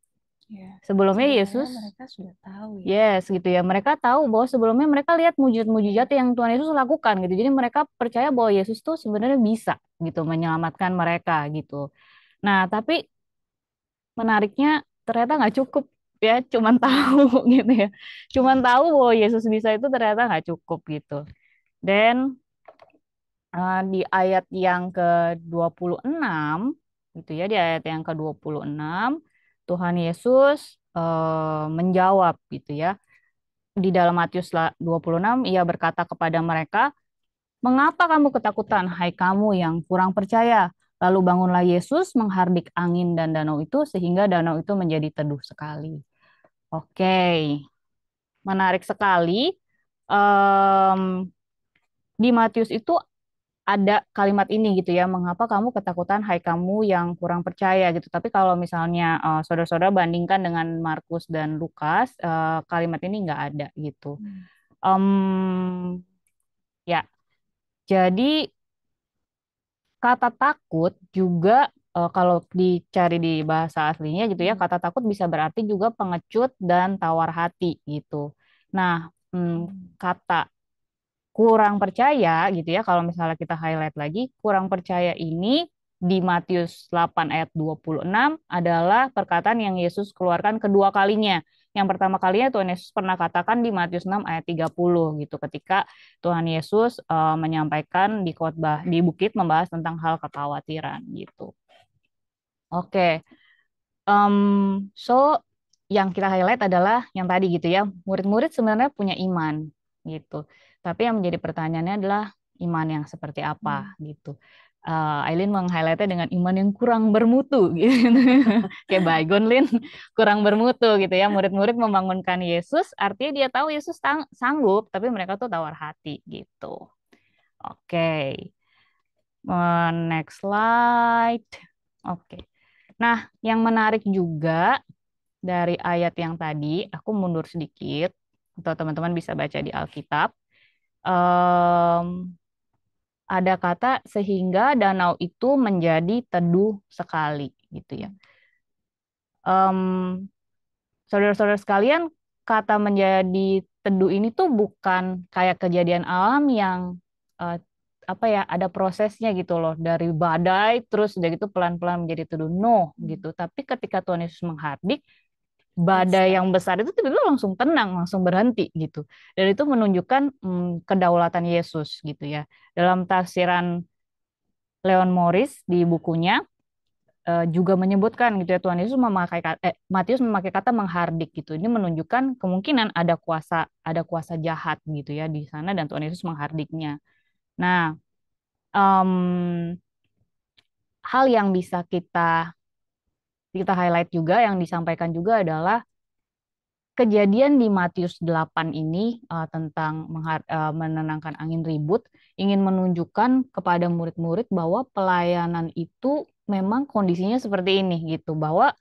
Ya, sebelumnya Yesus mereka sudah tahu ya. Yes, gitu ya. Mereka tahu bahwa sebelumnya mereka lihat mujizat-mujizat yang Tuhan Yesus lakukan gitu. Jadi mereka percaya bahwa Yesus tuh sebenarnya bisa gitu menyelamatkan mereka gitu. Nah, tapi menariknya ternyata nggak cukup ya, cuman tahu gitu ya. Cuman tahu bahwa Yesus bisa itu ternyata nggak cukup gitu. Dan uh, di ayat yang ke-26 gitu ya, di ayat yang ke-26 Tuhan Yesus eh, menjawab gitu ya. Di dalam Matius 26 ia berkata kepada mereka, "Mengapa kamu ketakutan hai kamu yang kurang percaya?" Lalu bangunlah Yesus menghardik angin dan danau itu sehingga danau itu menjadi teduh sekali. Oke, menarik sekali. Um, di Matius itu ada kalimat ini gitu ya, mengapa kamu ketakutan hai kamu yang kurang percaya gitu. Tapi kalau misalnya uh, saudara-saudara bandingkan dengan Markus dan Lukas, uh, kalimat ini nggak ada gitu. Um, ya, jadi kata takut juga uh, kalau dicari di bahasa aslinya gitu ya, hmm. kata takut bisa berarti juga pengecut dan tawar hati gitu. Nah, hmm, hmm, kata kurang percaya gitu ya, kalau misalnya kita highlight lagi, kurang percaya ini di Matius 8 ayat 26 adalah perkataan yang Yesus keluarkan kedua kalinya yang pertama kalinya Tuhan Yesus pernah katakan di Matius 6 ayat 30 gitu ketika Tuhan Yesus uh, menyampaikan di khotbah di bukit membahas tentang hal kekhawatiran gitu. Oke. Okay. Um, so yang kita highlight adalah yang tadi gitu ya, murid-murid sebenarnya punya iman gitu. Tapi yang menjadi pertanyaannya adalah iman yang seperti apa hmm. gitu. Eh, Aileen meng-highlightnya dengan iman yang kurang bermutu gitu. Kayak bygone Lin, kurang bermutu gitu ya. Murid-murid membangunkan Yesus, artinya dia tahu Yesus sanggup, tapi mereka tuh tawar hati gitu. Oke. Okay. next slide. Oke. Okay. Nah, yang menarik juga dari ayat yang tadi, aku mundur sedikit atau teman-teman bisa baca di Alkitab. Um, ada kata sehingga danau itu menjadi teduh sekali gitu ya. Um, saudara-saudara sekalian, kata menjadi teduh ini tuh bukan kayak kejadian alam yang uh, apa ya ada prosesnya gitu loh dari badai terus udah gitu pelan-pelan menjadi teduh no hmm. gitu tapi ketika Tuhan Yesus menghardik badai yang besar itu tiba-tiba langsung tenang, langsung berhenti gitu. Dan itu menunjukkan hmm, kedaulatan Yesus gitu ya. Dalam tafsiran Leon Morris di bukunya eh, juga menyebutkan gitu ya Tuhan Yesus memakai eh, Matius memakai kata menghardik gitu. Ini menunjukkan kemungkinan ada kuasa ada kuasa jahat gitu ya di sana dan Tuhan Yesus menghardiknya. Nah, um, hal yang bisa kita kita highlight juga yang disampaikan juga adalah kejadian di Matius 8 ini uh, tentang uh, menenangkan angin ribut ingin menunjukkan kepada murid-murid bahwa pelayanan itu memang kondisinya seperti ini gitu bahwa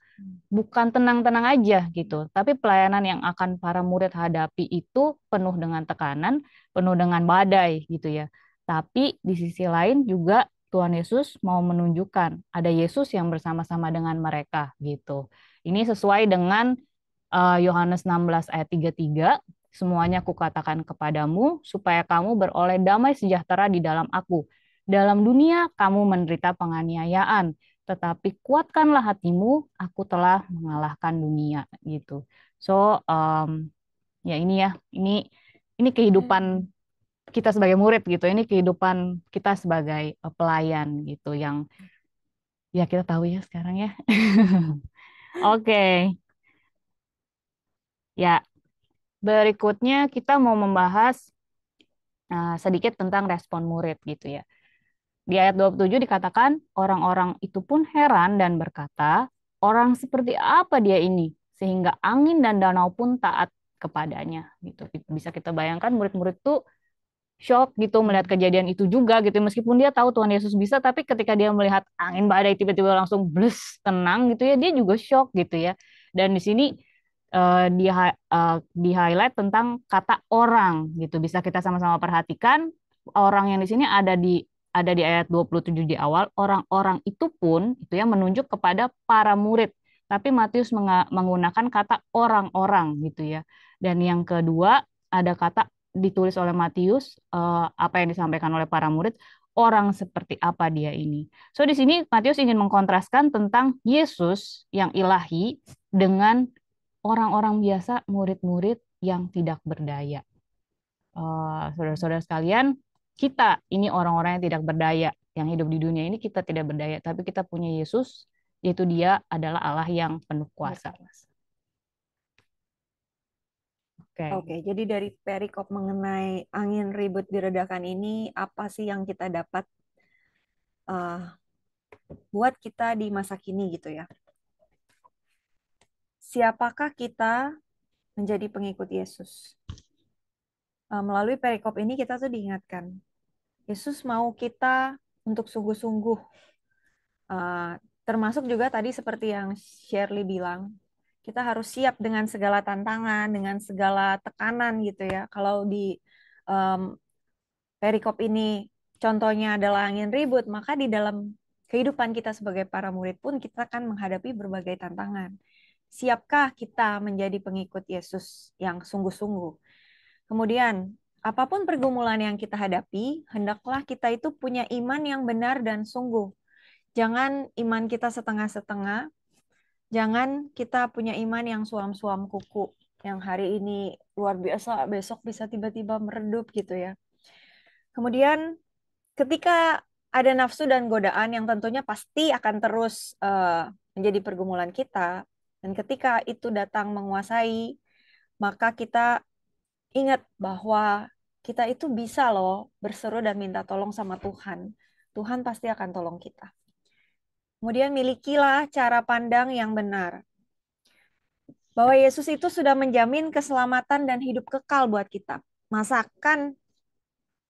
bukan tenang-tenang aja gitu tapi pelayanan yang akan para murid hadapi itu penuh dengan tekanan penuh dengan badai gitu ya tapi di sisi lain juga Tuhan Yesus mau menunjukkan ada Yesus yang bersama-sama dengan mereka gitu. Ini sesuai dengan eh, Yohanes uh, 16 ayat 33, semuanya kukatakan kepadamu supaya kamu beroleh damai sejahtera di dalam aku. Dalam dunia kamu menderita penganiayaan, tetapi kuatkanlah hatimu, aku telah mengalahkan dunia gitu. So um, ya ini ya, ini ini kehidupan hmm kita sebagai murid gitu ini kehidupan kita sebagai eh, pelayan gitu yang ya kita tahu ya sekarang ya oke okay. ya berikutnya kita mau membahas uh, sedikit tentang respon murid gitu ya di ayat 27 dikatakan orang-orang itu pun heran dan berkata orang seperti apa dia ini sehingga angin dan danau pun taat kepadanya gitu bisa kita bayangkan murid-murid tuh shock gitu melihat kejadian itu juga gitu meskipun dia tahu Tuhan Yesus bisa tapi ketika dia melihat angin badai tiba-tiba langsung blus tenang gitu ya dia juga shock gitu ya dan di sini uh, di uh, di highlight tentang kata orang gitu bisa kita sama-sama perhatikan orang yang di sini ada di ada di ayat 27 di awal orang-orang itu pun itu ya menunjuk kepada para murid tapi Matius menggunakan kata orang-orang gitu ya dan yang kedua ada kata ditulis oleh Matius uh, eh, apa yang disampaikan oleh para murid orang seperti apa dia ini. So di sini Matius ingin mengkontraskan tentang Yesus yang ilahi dengan orang-orang biasa murid-murid yang tidak berdaya. Uh, saudara-saudara sekalian, kita ini orang-orang yang tidak berdaya, yang hidup di dunia ini kita tidak berdaya, tapi kita punya Yesus, yaitu Dia adalah Allah yang penuh kuasa. Oke, okay, jadi dari perikop mengenai angin ribut diredakan ini, apa sih yang kita dapat uh, buat kita di masa kini gitu ya? Siapakah kita menjadi pengikut Yesus? Uh, melalui perikop ini kita tuh diingatkan, Yesus mau kita untuk sungguh-sungguh. Uh, termasuk juga tadi seperti yang Shirley bilang, kita harus siap dengan segala tantangan, dengan segala tekanan gitu ya. Kalau di um, perikop ini contohnya adalah angin ribut, maka di dalam kehidupan kita sebagai para murid pun kita akan menghadapi berbagai tantangan. Siapkah kita menjadi pengikut Yesus yang sungguh-sungguh? Kemudian, apapun pergumulan yang kita hadapi, hendaklah kita itu punya iman yang benar dan sungguh. Jangan iman kita setengah-setengah, jangan kita punya iman yang suam-suam kuku, yang hari ini luar biasa, besok bisa tiba-tiba meredup gitu ya. Kemudian ketika ada nafsu dan godaan yang tentunya pasti akan terus uh, menjadi pergumulan kita, dan ketika itu datang menguasai, maka kita ingat bahwa kita itu bisa loh berseru dan minta tolong sama Tuhan. Tuhan pasti akan tolong kita. Kemudian milikilah cara pandang yang benar. Bahwa Yesus itu sudah menjamin keselamatan dan hidup kekal buat kita. Masakan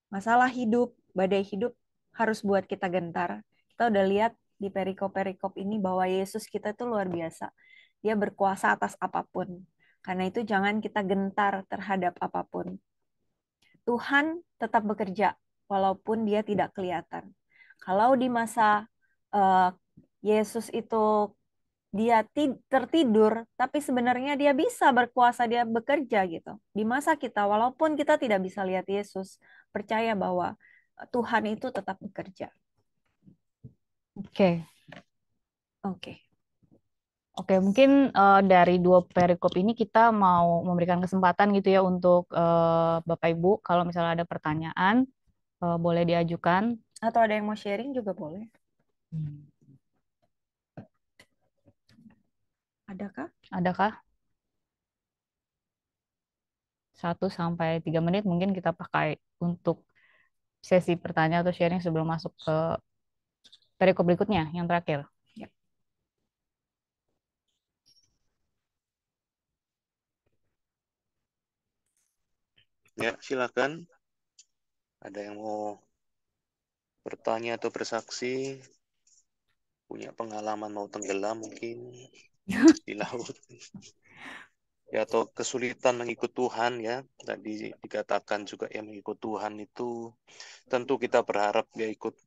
masalah hidup, badai hidup harus buat kita gentar. Kita udah lihat di perikop-perikop ini bahwa Yesus kita itu luar biasa. Dia berkuasa atas apapun. Karena itu jangan kita gentar terhadap apapun. Tuhan tetap bekerja walaupun dia tidak kelihatan. Kalau di masa uh, Yesus itu dia tertidur, tapi sebenarnya dia bisa berkuasa, dia bekerja gitu. Di masa kita, walaupun kita tidak bisa lihat Yesus, percaya bahwa eh, Tuhan itu tetap bekerja. Oke. Okay. Oke. Okay. Oke, okay, mungkin uh, dari dua perikop ini kita mau memberikan kesempatan gitu ya untuk uh, Bapak Ibu kalau misalnya ada pertanyaan uh, boleh diajukan atau ada yang mau sharing juga boleh. Hmm. Adakah? Adakah? 1 sampai tiga menit mungkin kita pakai untuk sesi pertanyaan atau sharing sebelum masuk ke perikop berikutnya, yang terakhir. Ya, ya silakan. Ada yang mau bertanya atau bersaksi, punya pengalaman mau tenggelam mungkin di laut. Ya atau kesulitan mengikut Tuhan ya. Tadi dikatakan juga yang mengikut Tuhan itu tentu kita berharap dia ikut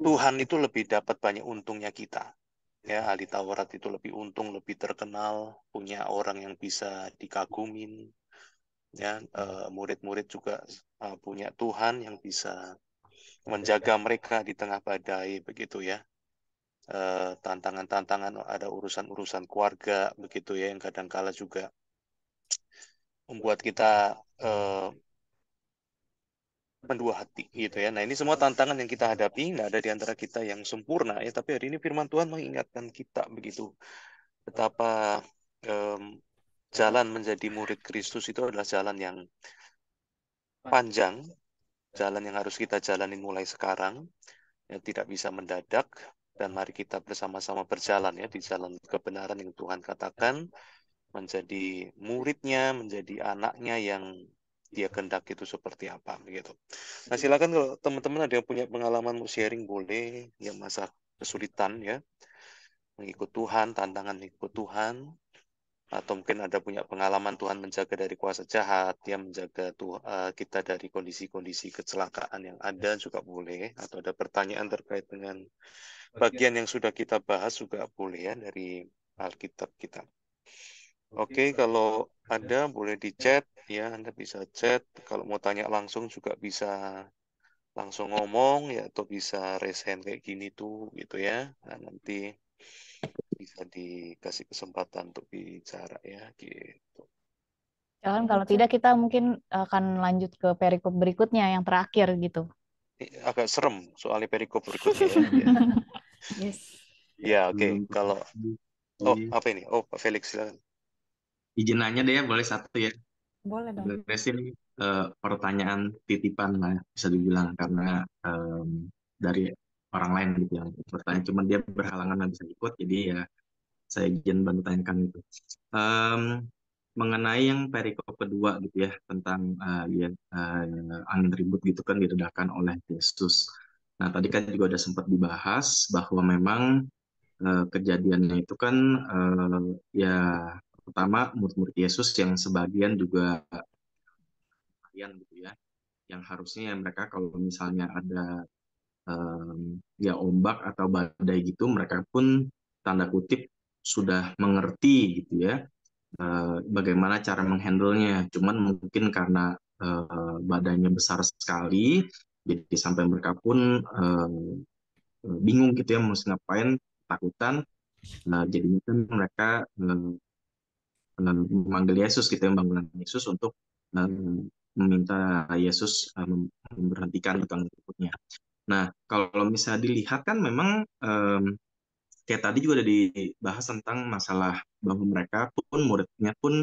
Tuhan itu lebih dapat banyak untungnya kita. Ya, ahli Taurat itu lebih untung, lebih terkenal, punya orang yang bisa dikagumin. Ya, eh, murid-murid juga eh, punya Tuhan yang bisa menjaga mereka di tengah badai begitu ya. Eh, tantangan-tantangan uh, ada urusan-urusan keluarga begitu ya yang kadang kala juga membuat kita eh, uh, mendua hati gitu ya. Nah ini semua tantangan yang kita hadapi, nggak ada di antara kita yang sempurna ya. Tapi hari ini Firman Tuhan mengingatkan kita begitu betapa um, jalan menjadi murid Kristus itu adalah jalan yang panjang, jalan yang harus kita jalani mulai sekarang, ya, tidak bisa mendadak, dan mari kita bersama-sama berjalan ya di jalan kebenaran yang Tuhan katakan, menjadi muridnya, menjadi anaknya yang dia kendak itu seperti apa begitu. Nah silakan kalau teman-teman ada yang punya pengalaman mau sharing boleh yang masa kesulitan ya mengikut Tuhan, tantangan mengikut Tuhan atau mungkin ada punya pengalaman Tuhan menjaga dari kuasa jahat, dia menjaga Tuhan, eh, kita dari kondisi-kondisi kecelakaan yang ada juga boleh, atau ada pertanyaan terkait dengan bagian yang sudah kita bahas juga boleh ya dari Alkitab kita. Oke, okay, kalau ada boleh di ya. chat ya, Anda bisa chat. Kalau mau tanya langsung juga bisa langsung ngomong ya atau bisa resen kayak gini tuh gitu ya. Nah, nanti bisa dikasih kesempatan untuk bicara ya gitu. Jangan kalau gitu. tidak kita mungkin akan lanjut ke perikop berikutnya yang terakhir gitu. Agak serem soalnya perikop berikutnya. ya. Yes. Ya oke okay. kalau oh apa ini oh Pak Felix silakan. Izin nanya deh boleh satu ya. Boleh dong. Beresin uh, eh, pertanyaan titipan lah bisa dibilang karena um, dari orang lain gitu yang bertanya cuman dia berhalangan nggak bisa ikut jadi ya saya izin bantu tanyakan itu. Um, mengenai yang perikop kedua gitu ya tentang uh, ya, uh, angin ribut gitu kan diredakan oleh Yesus. Nah tadi kan juga ada sempat dibahas bahwa memang uh, kejadiannya itu kan uh, ya pertama murid-murid Yesus yang sebagian juga kalian gitu ya yang harusnya ya mereka kalau misalnya ada um, ya ombak atau badai gitu mereka pun tanda kutip sudah mengerti gitu ya eh, bagaimana cara menghandlenya. Cuman mungkin karena eh, badannya besar sekali, jadi sampai mereka pun eh, bingung gitu ya mau ngapain, takutan. Nah, jadi mungkin mereka memanggil Yesus gitu ya, bangunan Yesus untuk meminta Yesus memberhentikan utang berikutnya. Nah, kalau misalnya dilihat kan memang um, kayak tadi juga ada dibahas tentang masalah bahwa mereka pun muridnya pun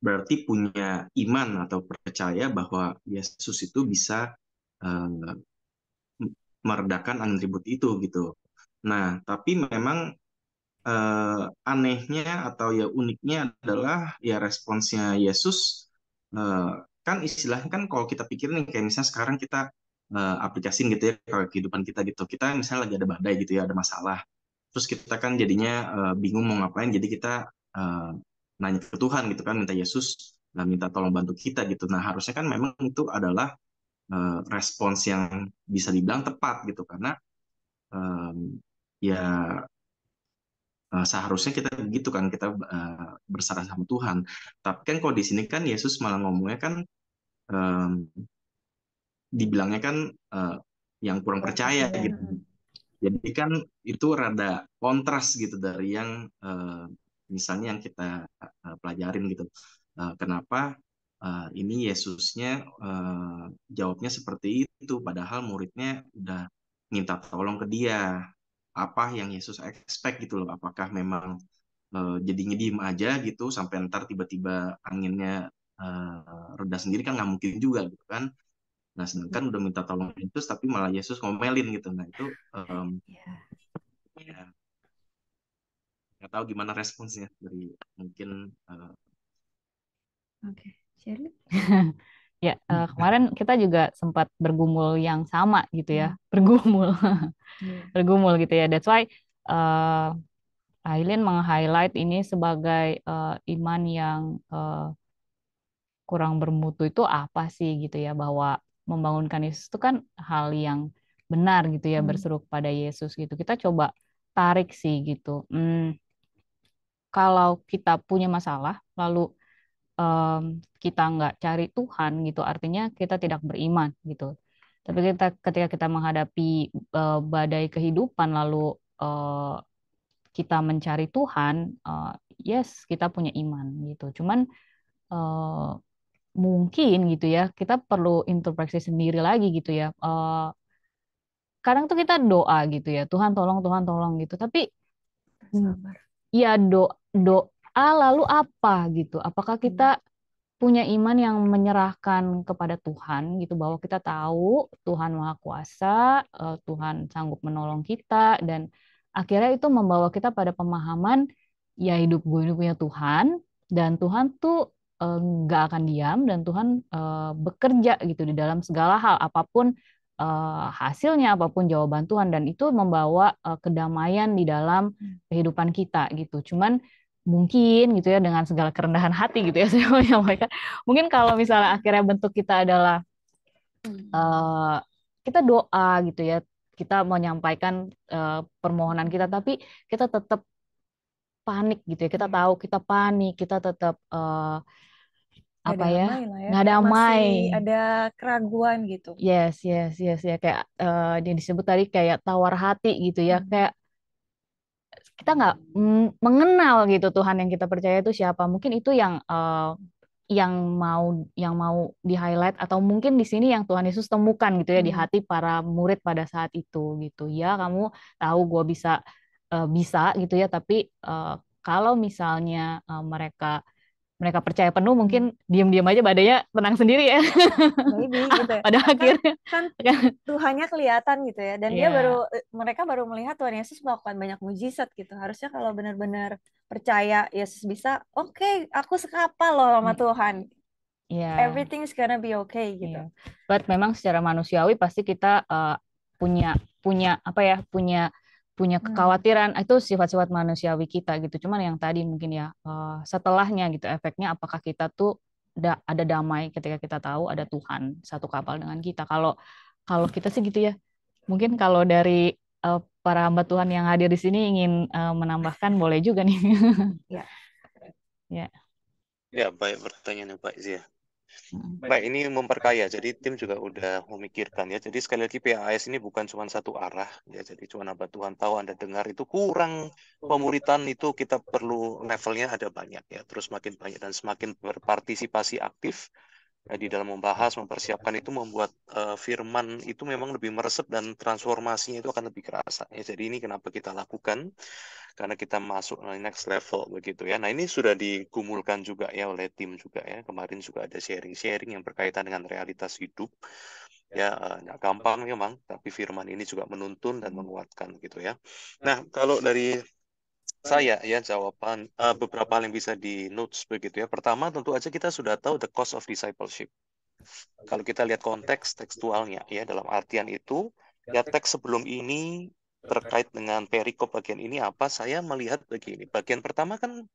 berarti punya iman atau percaya bahwa Yesus itu bisa uh, meredakan atribut itu gitu. Nah, tapi memang uh, anehnya atau ya uniknya adalah ya responsnya Yesus uh, kan istilahnya kan kalau kita pikirin kayak misalnya sekarang kita uh, aplikasiin gitu ya ke kehidupan kita gitu. Kita misalnya lagi ada badai gitu ya, ada masalah terus kita kan jadinya uh, bingung mau ngapain jadi kita uh, nanya ke Tuhan gitu kan minta Yesus lah minta tolong bantu kita gitu nah harusnya kan memang itu adalah uh, respons yang bisa dibilang tepat gitu karena um, ya uh, seharusnya kita begitu kan kita uh, berserah sama Tuhan tapi kan kalau di sini kan Yesus malah ngomongnya kan um, dibilangnya kan uh, yang kurang percaya gitu jadi kan itu rada kontras gitu dari yang eh, misalnya yang kita eh, pelajarin gitu. Eh, kenapa ini Yesusnya jawabnya seperti itu, padahal muridnya udah minta tolong ke dia. Apa yang Yesus expect gitu loh? Apakah memang uh, jadinya diem aja gitu sampai ntar tiba-tiba anginnya reda sendiri kan nggak mungkin juga gitu kan? Nah, sedangkan hmm. udah minta tolong Yesus tapi malah Yesus ngomelin gitu. Nah, itu um, ya. ya gak tahu gimana responsnya dari mungkin uh... oke okay. Shirley ya uh, kemarin kita juga sempat bergumul yang sama gitu ya hmm. bergumul iya. bergumul gitu ya that's why uh, Aileen meng-highlight ini sebagai uh, iman yang uh, kurang bermutu itu apa sih gitu ya bahwa membangunkan Yesus itu kan hal yang benar gitu ya hmm. berseru kepada Yesus gitu kita coba tarik sih gitu hmm, kalau kita punya masalah lalu um, kita nggak cari Tuhan gitu artinya kita tidak beriman gitu tapi kita ketika kita menghadapi uh, badai kehidupan lalu uh, kita mencari Tuhan uh, yes kita punya iman gitu cuman uh, mungkin gitu ya kita perlu introspeksi sendiri lagi gitu ya uh, kadang tuh kita doa gitu ya Tuhan tolong Tuhan tolong gitu tapi Sabar. ya doa doa lalu apa gitu apakah kita iya. punya iman yang menyerahkan kepada Tuhan gitu bahwa kita tahu Tuhan maha kuasa uh, Tuhan sanggup menolong kita dan akhirnya itu membawa kita pada pemahaman ya hidup gue ini punya Tuhan dan Tuhan tuh Eh, nggak uh, akan diam dan Tuhan uh, bekerja gitu di dalam segala hal apapun uh, hasilnya apapun jawaban Tuhan dan itu membawa uh, kedamaian di dalam kehidupan kita gitu. Cuman mungkin gitu ya dengan segala kerendahan hati gitu ya saya menyampaikan. Ya. Mungkin kalau misalnya akhirnya bentuk kita adalah uh, kita doa gitu ya, kita menyampaikan uh, permohonan kita tapi kita tetap panik gitu ya. Kita hmm. tahu kita panik, kita tetap uh, apa ya, ya nggak damai Masih ada keraguan gitu yes yes yes ya kayak uh, yang disebut tadi kayak tawar hati gitu ya hmm. kayak kita nggak mengenal gitu Tuhan yang kita percaya itu siapa mungkin itu yang uh, yang mau yang mau di highlight atau mungkin di sini yang Tuhan Yesus temukan gitu ya hmm. di hati para murid pada saat itu gitu ya kamu tahu gue bisa uh, bisa gitu ya tapi uh, kalau misalnya uh, mereka mereka percaya penuh mungkin diam-diam aja badannya tenang sendiri ya. Maybe gitu. Ya. Pada kan, akhirnya kan iya. Tuhannya kelihatan gitu ya dan yeah. dia iya. baru mereka baru melihat Tuhan Yesus melakukan banyak mujizat gitu. Harusnya kalau benar-benar percaya Yesus bisa, oke, okay, aku sekapal loh sama hmm. Tuhan. Yeah. Everything is gonna be okay iya. gitu. Yeah. But memang secara manusiawi pasti kita uh, punya punya apa ya punya punya hmm. kekhawatiran hmm. itu sifat-sifat manusiawi kita gitu cuman yang tadi mungkin ya eh, setelahnya gitu efeknya apakah kita tuh da ada damai ketika kita tahu ada Tuhan satu kapal dengan kita kalau kalau kita sih gitu ya mungkin kalau dari eh, para hamba Tuhan yang hadir di sini ingin eh, menambahkan boleh juga nih ya ya ya baik pertanyaan Pak Zia Nah, baik ini memperkaya, jadi tim juga udah memikirkan ya. Jadi sekali lagi PAS ini bukan cuma satu arah ya. Jadi cuma apa Tuhan tahu Anda dengar itu kurang pemuritan itu kita perlu levelnya ada banyak ya. Terus makin banyak dan semakin berpartisipasi aktif Eh, di dalam membahas, mempersiapkan itu iya. membuat uh, firman itu memang lebih meresap dan transformasinya itu akan lebih kerasa. Ya, jadi ini kenapa kita lakukan karena kita masuk next level begitu ya. Nah ini sudah dikumulkan juga ya oleh tim juga ya. Kemarin juga ada sharing-sharing yang berkaitan dengan realitas hidup. Ya, ya eh, nggak gampang memang, ya, tapi firman ini juga menuntun dan hmm. menguatkan gitu ya. Hmm. Nah kalau dari saya ya jawaban uh, beberapa hal yang bisa di notes begitu ya. Pertama tentu aja kita sudah tahu the cost of discipleship. Kalau kita lihat konteks tekstualnya ya dalam artian itu ya teks sebelum ini terkait dengan perikop bagian ini apa saya melihat begini. Bagian pertama kan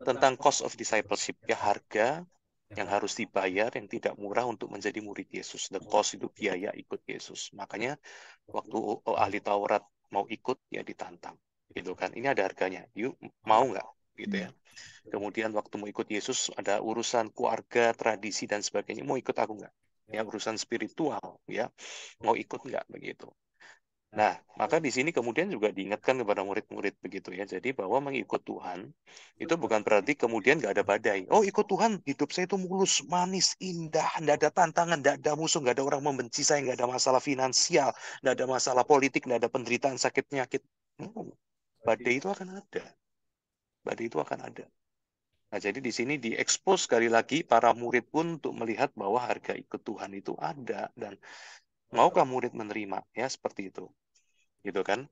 tentang cost of discipleship ya harga yang harus dibayar yang tidak murah untuk menjadi murid Yesus. The cost itu biaya ikut Yesus. Makanya waktu oh, ahli Taurat mau ikut ya ditantang gitu kan ini ada harganya yuk mau nggak gitu ya iya. kemudian waktu mau ikut Yesus ada urusan keluarga tradisi dan sebagainya mau ikut aku nggak iya. ya urusan spiritual ya mau ikut nggak begitu nah. nah, maka di sini kemudian juga diingatkan kepada murid-murid begitu ya. Jadi bahwa mengikut Tuhan itu bukan berarti kemudian nggak ada badai. Oh, ikut Tuhan, hidup saya itu mulus, manis, indah, nggak ada tantangan, nggak ada musuh, nggak ada orang membenci saya, nggak ada masalah finansial, nggak ada masalah politik, nggak ada penderitaan, sakit, penyakit. Hmm badai itu akan ada. Badai itu akan ada. Nah, jadi di sini diekspos sekali lagi para murid pun untuk melihat bahwa harga ikut Tuhan itu ada dan maukah murid menerima ya seperti itu. Gitu kan?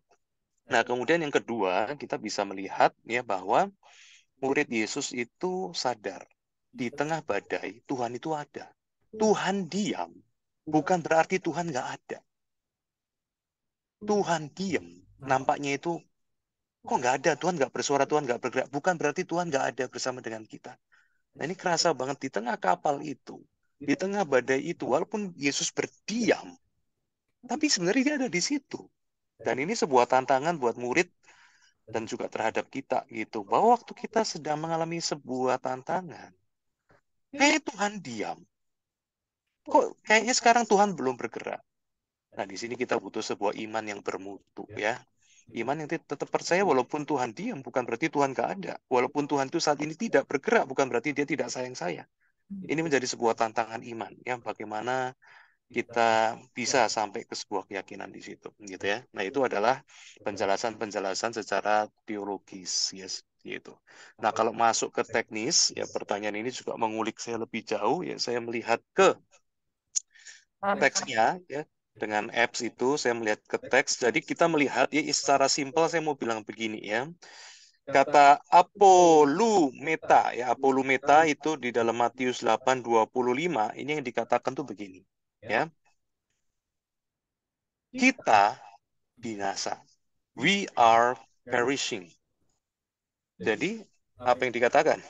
Nah, kemudian yang kedua, kita bisa melihat ya bahwa murid Yesus itu sadar di tengah badai Tuhan itu ada. Tuhan diam bukan berarti Tuhan nggak ada. Tuhan diam nampaknya itu kok nggak ada Tuhan nggak bersuara Tuhan nggak bergerak bukan berarti Tuhan nggak ada bersama dengan kita nah ini kerasa banget di tengah kapal itu di tengah badai itu walaupun Yesus berdiam tapi sebenarnya dia ada di situ dan ini sebuah tantangan buat murid dan juga terhadap kita gitu bahwa waktu kita sedang mengalami sebuah tantangan eh Tuhan diam kok kayaknya sekarang Tuhan belum bergerak nah di sini kita butuh sebuah iman yang bermutu ya Iman yang tetap percaya hmm. walaupun Tuhan diam bukan berarti Tuhan gak ada. Walaupun Tuhan itu saat ini tidak bergerak bukan berarti dia tidak sayang saya. Hmm. Ini menjadi sebuah tantangan iman yang bagaimana kita bisa ya. sampai ke sebuah keyakinan di situ gitu ya. Nah, itu adalah penjelasan-penjelasan secara teologis yes gitu. Nah, kalau masuk ke teknis ya pertanyaan ini juga mengulik saya lebih jauh ya saya melihat ke teksnya ya dengan apps itu saya melihat ke teks. Jadi kita melihat ya secara simpel saya mau bilang begini ya. Kata Apolu Meta ya Apolu Meta itu di dalam Matius 8:25 ini yang dikatakan tuh begini ya. ya. Kita binasa. We are perishing. Jadi apa yang dikatakan?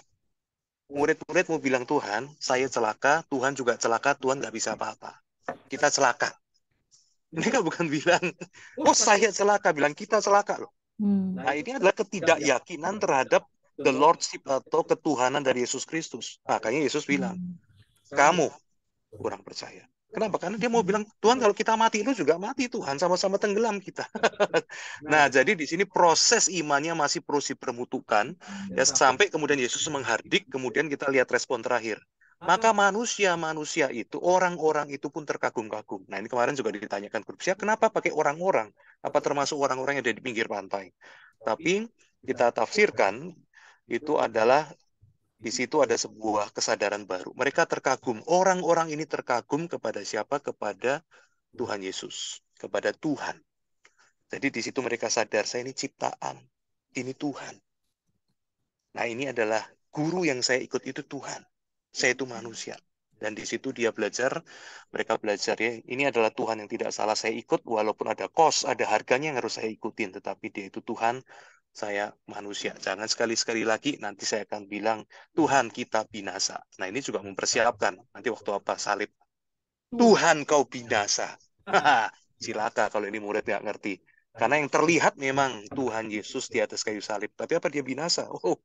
Murid-murid mau bilang Tuhan, saya celaka, Tuhan juga celaka, Tuhan nggak bisa apa-apa. Kita celaka mereka bukan bilang oh saya celaka bilang kita celaka loh hmm. nah ini adalah ketidakyakinan iya, iya. terhadap the lordship atau ketuhanan dari Yesus Kristus makanya ah, Yesus hmm. bilang kamu kurang percaya Kenapa? Karena dia mau bilang Tuhan kalau kita mati itu juga mati Tuhan sama-sama tenggelam kita. Nah. nah, jadi di sini proses imannya masih perlu dipermutukan iya, ya sampai kemudian Yesus menghardik, kemudian kita lihat respon terakhir. Maka manusia-manusia itu, orang-orang itu pun terkagum-kagum. Nah ini kemarin juga ditanyakan grup siap, ya, kenapa pakai orang-orang? Apa termasuk orang-orang yang ada di pinggir pantai? Tapi ya, kita tafsirkan itu adalah di situ ada sebuah kesadaran baru. Mereka terkagum. Orang-orang ini terkagum kepada siapa? Kepada Tuhan Yesus, kepada Tuhan. Jadi di situ mereka sadar saya ini ciptaan, ini Tuhan. Nah ini adalah guru yang saya ikut itu Tuhan saya itu manusia dan di situ dia belajar mereka belajar ya ini adalah Tuhan yang tidak salah saya ikut walaupun ada kos, ada harganya yang harus saya ikutin tetapi dia itu Tuhan saya manusia jangan sekali-sekali lagi nanti saya akan bilang Tuhan kita binasa nah ini juga mempersiapkan nanti waktu apa salib hmm. Tuhan kau binasa silaka kalau ini murid nggak ngerti karena yang terlihat memang Tuhan Yesus di atas kayu salib tapi apa dia binasa oh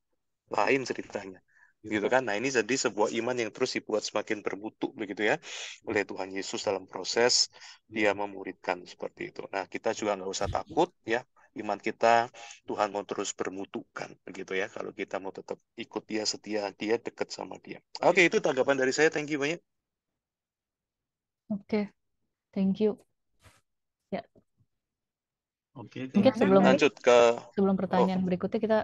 lain ceritanya Gitu. gitu kan. Nah, ini jadi sebuah iman yang terus dibuat semakin berbutuh begitu ya hmm. oleh Tuhan Yesus dalam proses dia hmm. memuridkan seperti itu. Nah, kita juga nggak usah iya. takut ya. Iman kita Tuhan mau terus bermutukan begitu ya kalau kita mau tetap ikut dia setia dia ya, dekat sama dia. Oke, itu tanggapan dari saya. Thank you banyak. Oke. Okay. Thank you. Ya. Oke. Okay, Mungkin sebelum lanjut ke sebelum pertanyaan oh. berikutnya kita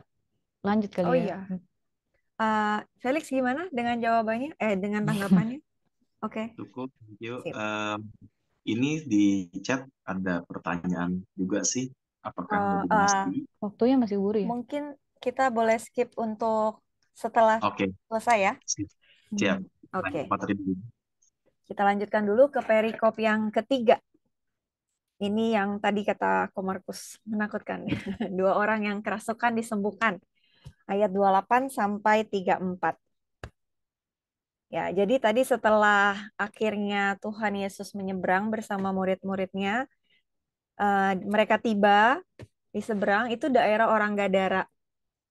lanjut kali oh, ya. Iya. Uh, Felix gimana dengan jawabannya? Eh dengan tanggapannya? Oke. Okay. Cukup. Yuk, ini di chat ada pertanyaan juga sih. Apakah uh, uh, masih... waktunya masih buru ya? Mungkin kita boleh skip untuk setelah okay. selesai ya. Hmm. Siap. Oke. Okay. Kita lanjutkan dulu ke perikop yang ketiga. Ini yang tadi kata Komarkus menakutkan. Dua orang yang kerasukan disembuhkan ayat 28 sampai 34. Ya, jadi tadi setelah akhirnya Tuhan Yesus menyeberang bersama murid-muridnya, uh, mereka tiba di seberang itu daerah orang Gadara.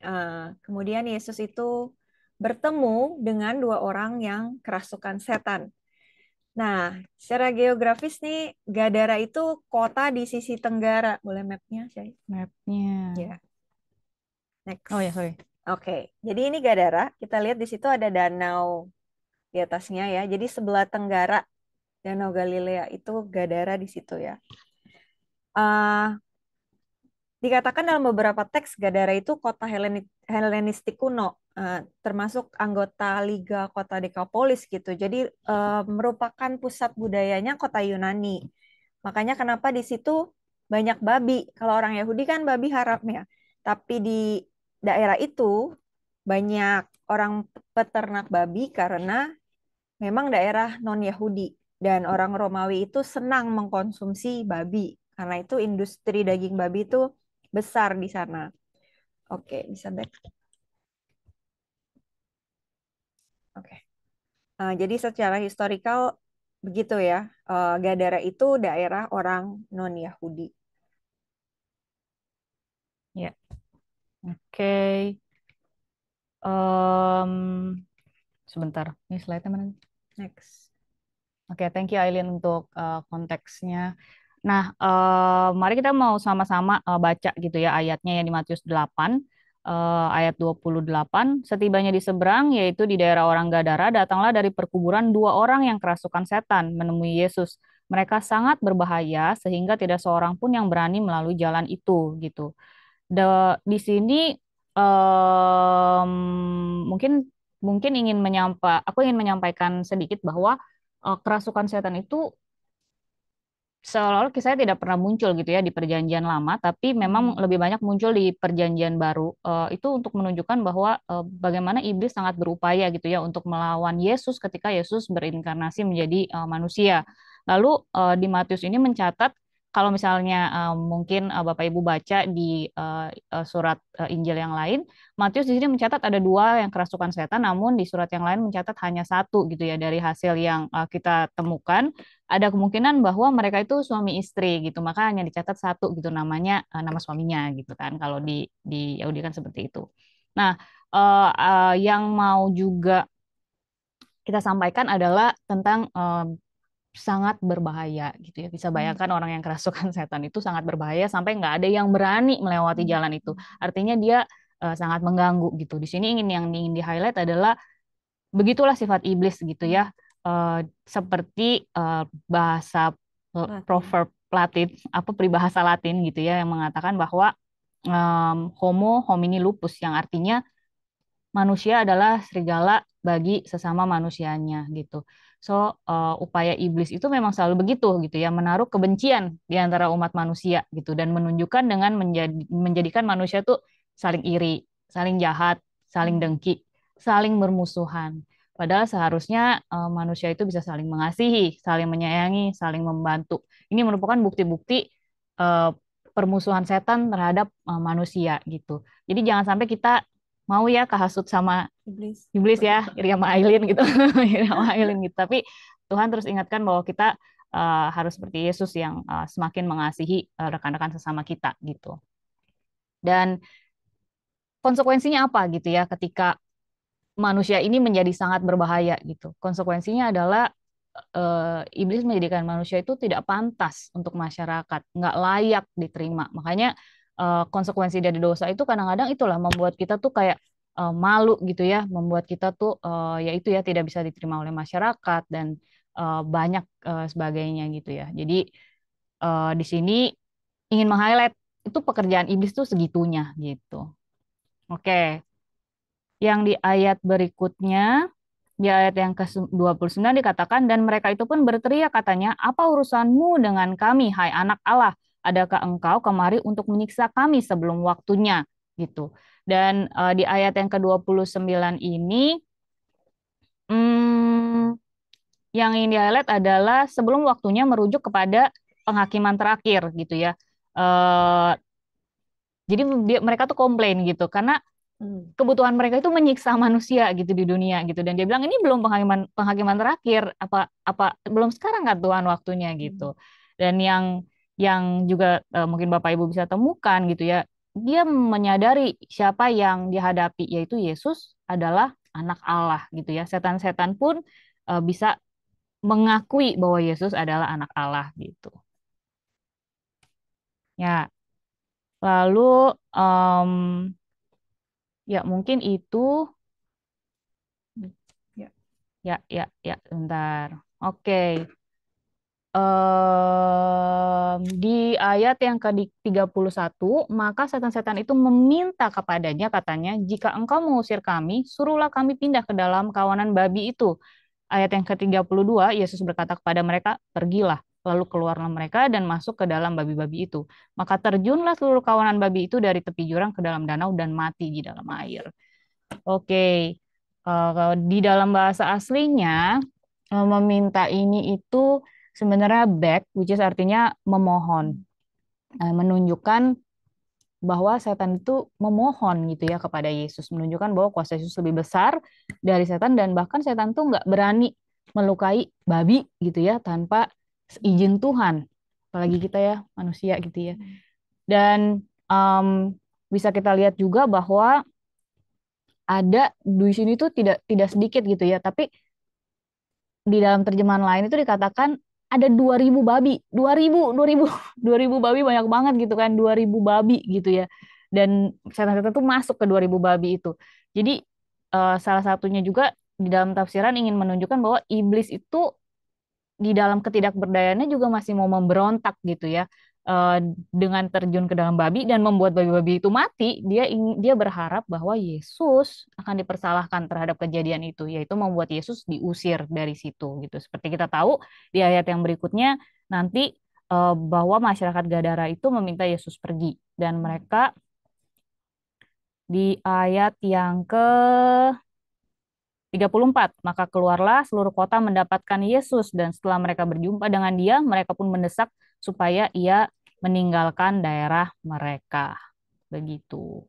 Uh, kemudian Yesus itu bertemu dengan dua orang yang kerasukan setan. Nah, secara geografis nih Gadara itu kota di sisi tenggara. Boleh mapnya, saya Mapnya. Ya. Next. Oh ya, sorry. Oke, okay. jadi ini Gadara. Kita lihat di situ ada danau di atasnya ya. Jadi sebelah tenggara Danau Galilea itu Gadara di situ ya. Uh, dikatakan dalam beberapa teks Gadara itu kota Helenistik Helenistik kuno, eh, termasuk anggota Liga Kota Dekapolis gitu. Jadi eh, merupakan pusat budayanya kota Yunani. Makanya kenapa di situ banyak babi. Kalau orang Yahudi kan babi haram ya. Tapi di daerah itu banyak orang peternak babi karena memang daerah non-Yahudi dan orang Romawi itu senang mengkonsumsi babi karena itu industri daging babi itu besar di sana. Oke, bisa back. Oke. Uh, jadi secara historikal begitu ya. Uh, Gadara itu daerah orang non-Yahudi. Ya. Yeah. Oke. Okay. Um, sebentar, ini slide-nya mana? Next. Oke, okay, thank you Aileen untuk uh, konteksnya. Nah, uh, mari kita mau sama-sama uh, baca gitu ya ayatnya yang di Matius 8 uh, ayat 28, setibanya di seberang, yaitu di daerah orang Gadara, datanglah dari perkuburan dua orang yang kerasukan setan menemui Yesus. Mereka sangat berbahaya sehingga tidak seorang pun yang berani melalui jalan itu gitu the, di sini um, mungkin mungkin ingin menyampa aku ingin menyampaikan sedikit bahwa uh, kerasukan setan itu seolah-olah kisahnya tidak pernah muncul gitu ya di perjanjian lama, tapi memang hmm. lebih banyak muncul di perjanjian baru. Uh, itu untuk menunjukkan bahwa uh, bagaimana iblis sangat berupaya gitu ya untuk melawan Yesus ketika Yesus berinkarnasi menjadi uh, manusia. Lalu uh, di Matius ini mencatat kalau misalnya uh, mungkin uh, Bapak Ibu baca di uh, uh, surat uh, Injil yang lain, Matius di sini mencatat ada dua yang kerasukan setan, namun di surat yang lain mencatat hanya satu gitu ya dari hasil yang uh, kita temukan. Ada kemungkinan bahwa mereka itu suami istri gitu, maka hanya dicatat satu gitu namanya uh, nama suaminya gitu kan kalau di di Yahudi kan seperti itu. Nah, uh, uh, yang mau juga kita sampaikan adalah tentang uh, sangat berbahaya gitu ya bisa hmm. bayangkan hmm. orang yang kerasukan setan itu sangat berbahaya sampai nggak ada yang berani melewati hmm. jalan itu artinya dia uh, sangat mengganggu gitu di sini ingin yang ingin di highlight adalah begitulah sifat iblis gitu ya uh, seperti uh, bahasa prover proverb Latin apa peribahasa Latin gitu ya yang mengatakan bahwa um, homo homini lupus yang artinya manusia adalah serigala bagi sesama manusianya gitu So uh, upaya iblis itu memang selalu begitu gitu ya, menaruh kebencian di antara umat manusia gitu dan menunjukkan dengan menjadi, menjadikan manusia itu saling iri, saling jahat, saling dengki, saling bermusuhan. Padahal seharusnya uh, manusia itu bisa saling mengasihi, saling menyayangi, saling membantu. Ini merupakan bukti-bukti uh, permusuhan setan terhadap uh, manusia gitu. Jadi jangan sampai kita mau ya kehasut sama iblis, iblis ya iri sama Aileen gitu iri sama Aileen gitu tapi Tuhan terus ingatkan bahwa kita uh, harus seperti Yesus yang uh, semakin mengasihi rekan eh, rekan-rekan sesama kita gitu dan konsekuensinya apa gitu ya ketika manusia ini menjadi sangat berbahaya gitu konsekuensinya adalah uh, iblis menjadikan manusia itu tidak pantas untuk masyarakat nggak layak diterima makanya uh, konsekuensi dari dosa itu kadang-kadang itulah membuat kita tuh kayak uh, malu gitu ya, membuat kita tuh uh, ya itu ya tidak bisa diterima oleh masyarakat dan uh, banyak uh, sebagainya gitu ya. Jadi uh, di sini ingin meng-highlight itu pekerjaan iblis tuh segitunya gitu. Oke. Yang di ayat berikutnya di ayat yang ke-29 dikatakan dan mereka itu pun berteriak katanya, "Apa urusanmu dengan kami, hai anak Allah? adakah engkau kemari untuk menyiksa kami sebelum waktunya gitu. Dan uh, di ayat yang ke-29 ini hmm, yang ingin di highlight adalah sebelum waktunya merujuk kepada penghakiman terakhir gitu ya. Uh, jadi dia, mereka tuh komplain gitu karena hmm. kebutuhan mereka itu menyiksa manusia gitu di dunia gitu dan dia bilang ini belum penghakiman penghakiman terakhir apa apa belum sekarang kan Tuhan waktunya gitu hmm. dan yang yang juga uh, mungkin Bapak Ibu bisa temukan gitu ya, dia menyadari siapa yang dihadapi yaitu Yesus adalah anak Allah gitu ya. Setan-setan pun uh, bisa mengakui bahwa Yesus adalah anak Allah gitu. Ya. Lalu um, ya mungkin itu ya ya ya ya bentar. Oke. Okay um, di ayat yang ke-31, maka setan-setan itu meminta kepadanya katanya, "Jika engkau mengusir kami, suruhlah kami pindah ke dalam kawanan babi itu." Ayat yang ke-32, Yesus berkata kepada mereka, "Pergilah." Lalu keluarlah mereka dan masuk ke dalam babi-babi itu. Maka terjunlah seluruh kawanan babi itu dari tepi jurang ke dalam danau dan mati di dalam air. Oke, okay. uh, eh, di dalam bahasa aslinya eh, meminta ini itu sebenarnya back which is artinya memohon, hmm. eh, menunjukkan bahwa setan itu memohon gitu ya kepada Yesus, menunjukkan bahwa kuasa Yesus lebih besar dari setan dan bahkan setan tuh nggak berani melukai babi gitu ya tanpa izin Tuhan, apalagi kita ya manusia gitu ya. Hmm. Dan um, bisa kita lihat juga bahwa ada di sini tuh tidak tidak sedikit gitu ya, tapi di dalam terjemahan lain itu dikatakan ada 2000 babi, 2000, 2000, 2000 babi banyak banget gitu kan, 2000 babi gitu ya. Dan setan-setan itu masuk ke 2000 babi itu. Jadi uh, salah satunya juga di dalam tafsiran ingin menunjukkan bahwa iblis itu di dalam ketidakberdayaannya juga masih mau memberontak gitu ya. Eh, dengan terjun ke dalam babi dan membuat babi-babi itu mati, dia dia berharap bahwa Yesus akan dipersalahkan terhadap kejadian itu, yaitu membuat Yesus diusir dari situ gitu. Seperti kita tahu di ayat yang berikutnya nanti uh, bahwa masyarakat Gadara itu meminta Yesus pergi dan mereka di ayat yang ke 34. Maka keluarlah seluruh kota mendapatkan Yesus dan setelah mereka berjumpa dengan dia, mereka pun mendesak supaya ia meninggalkan daerah mereka. Begitu.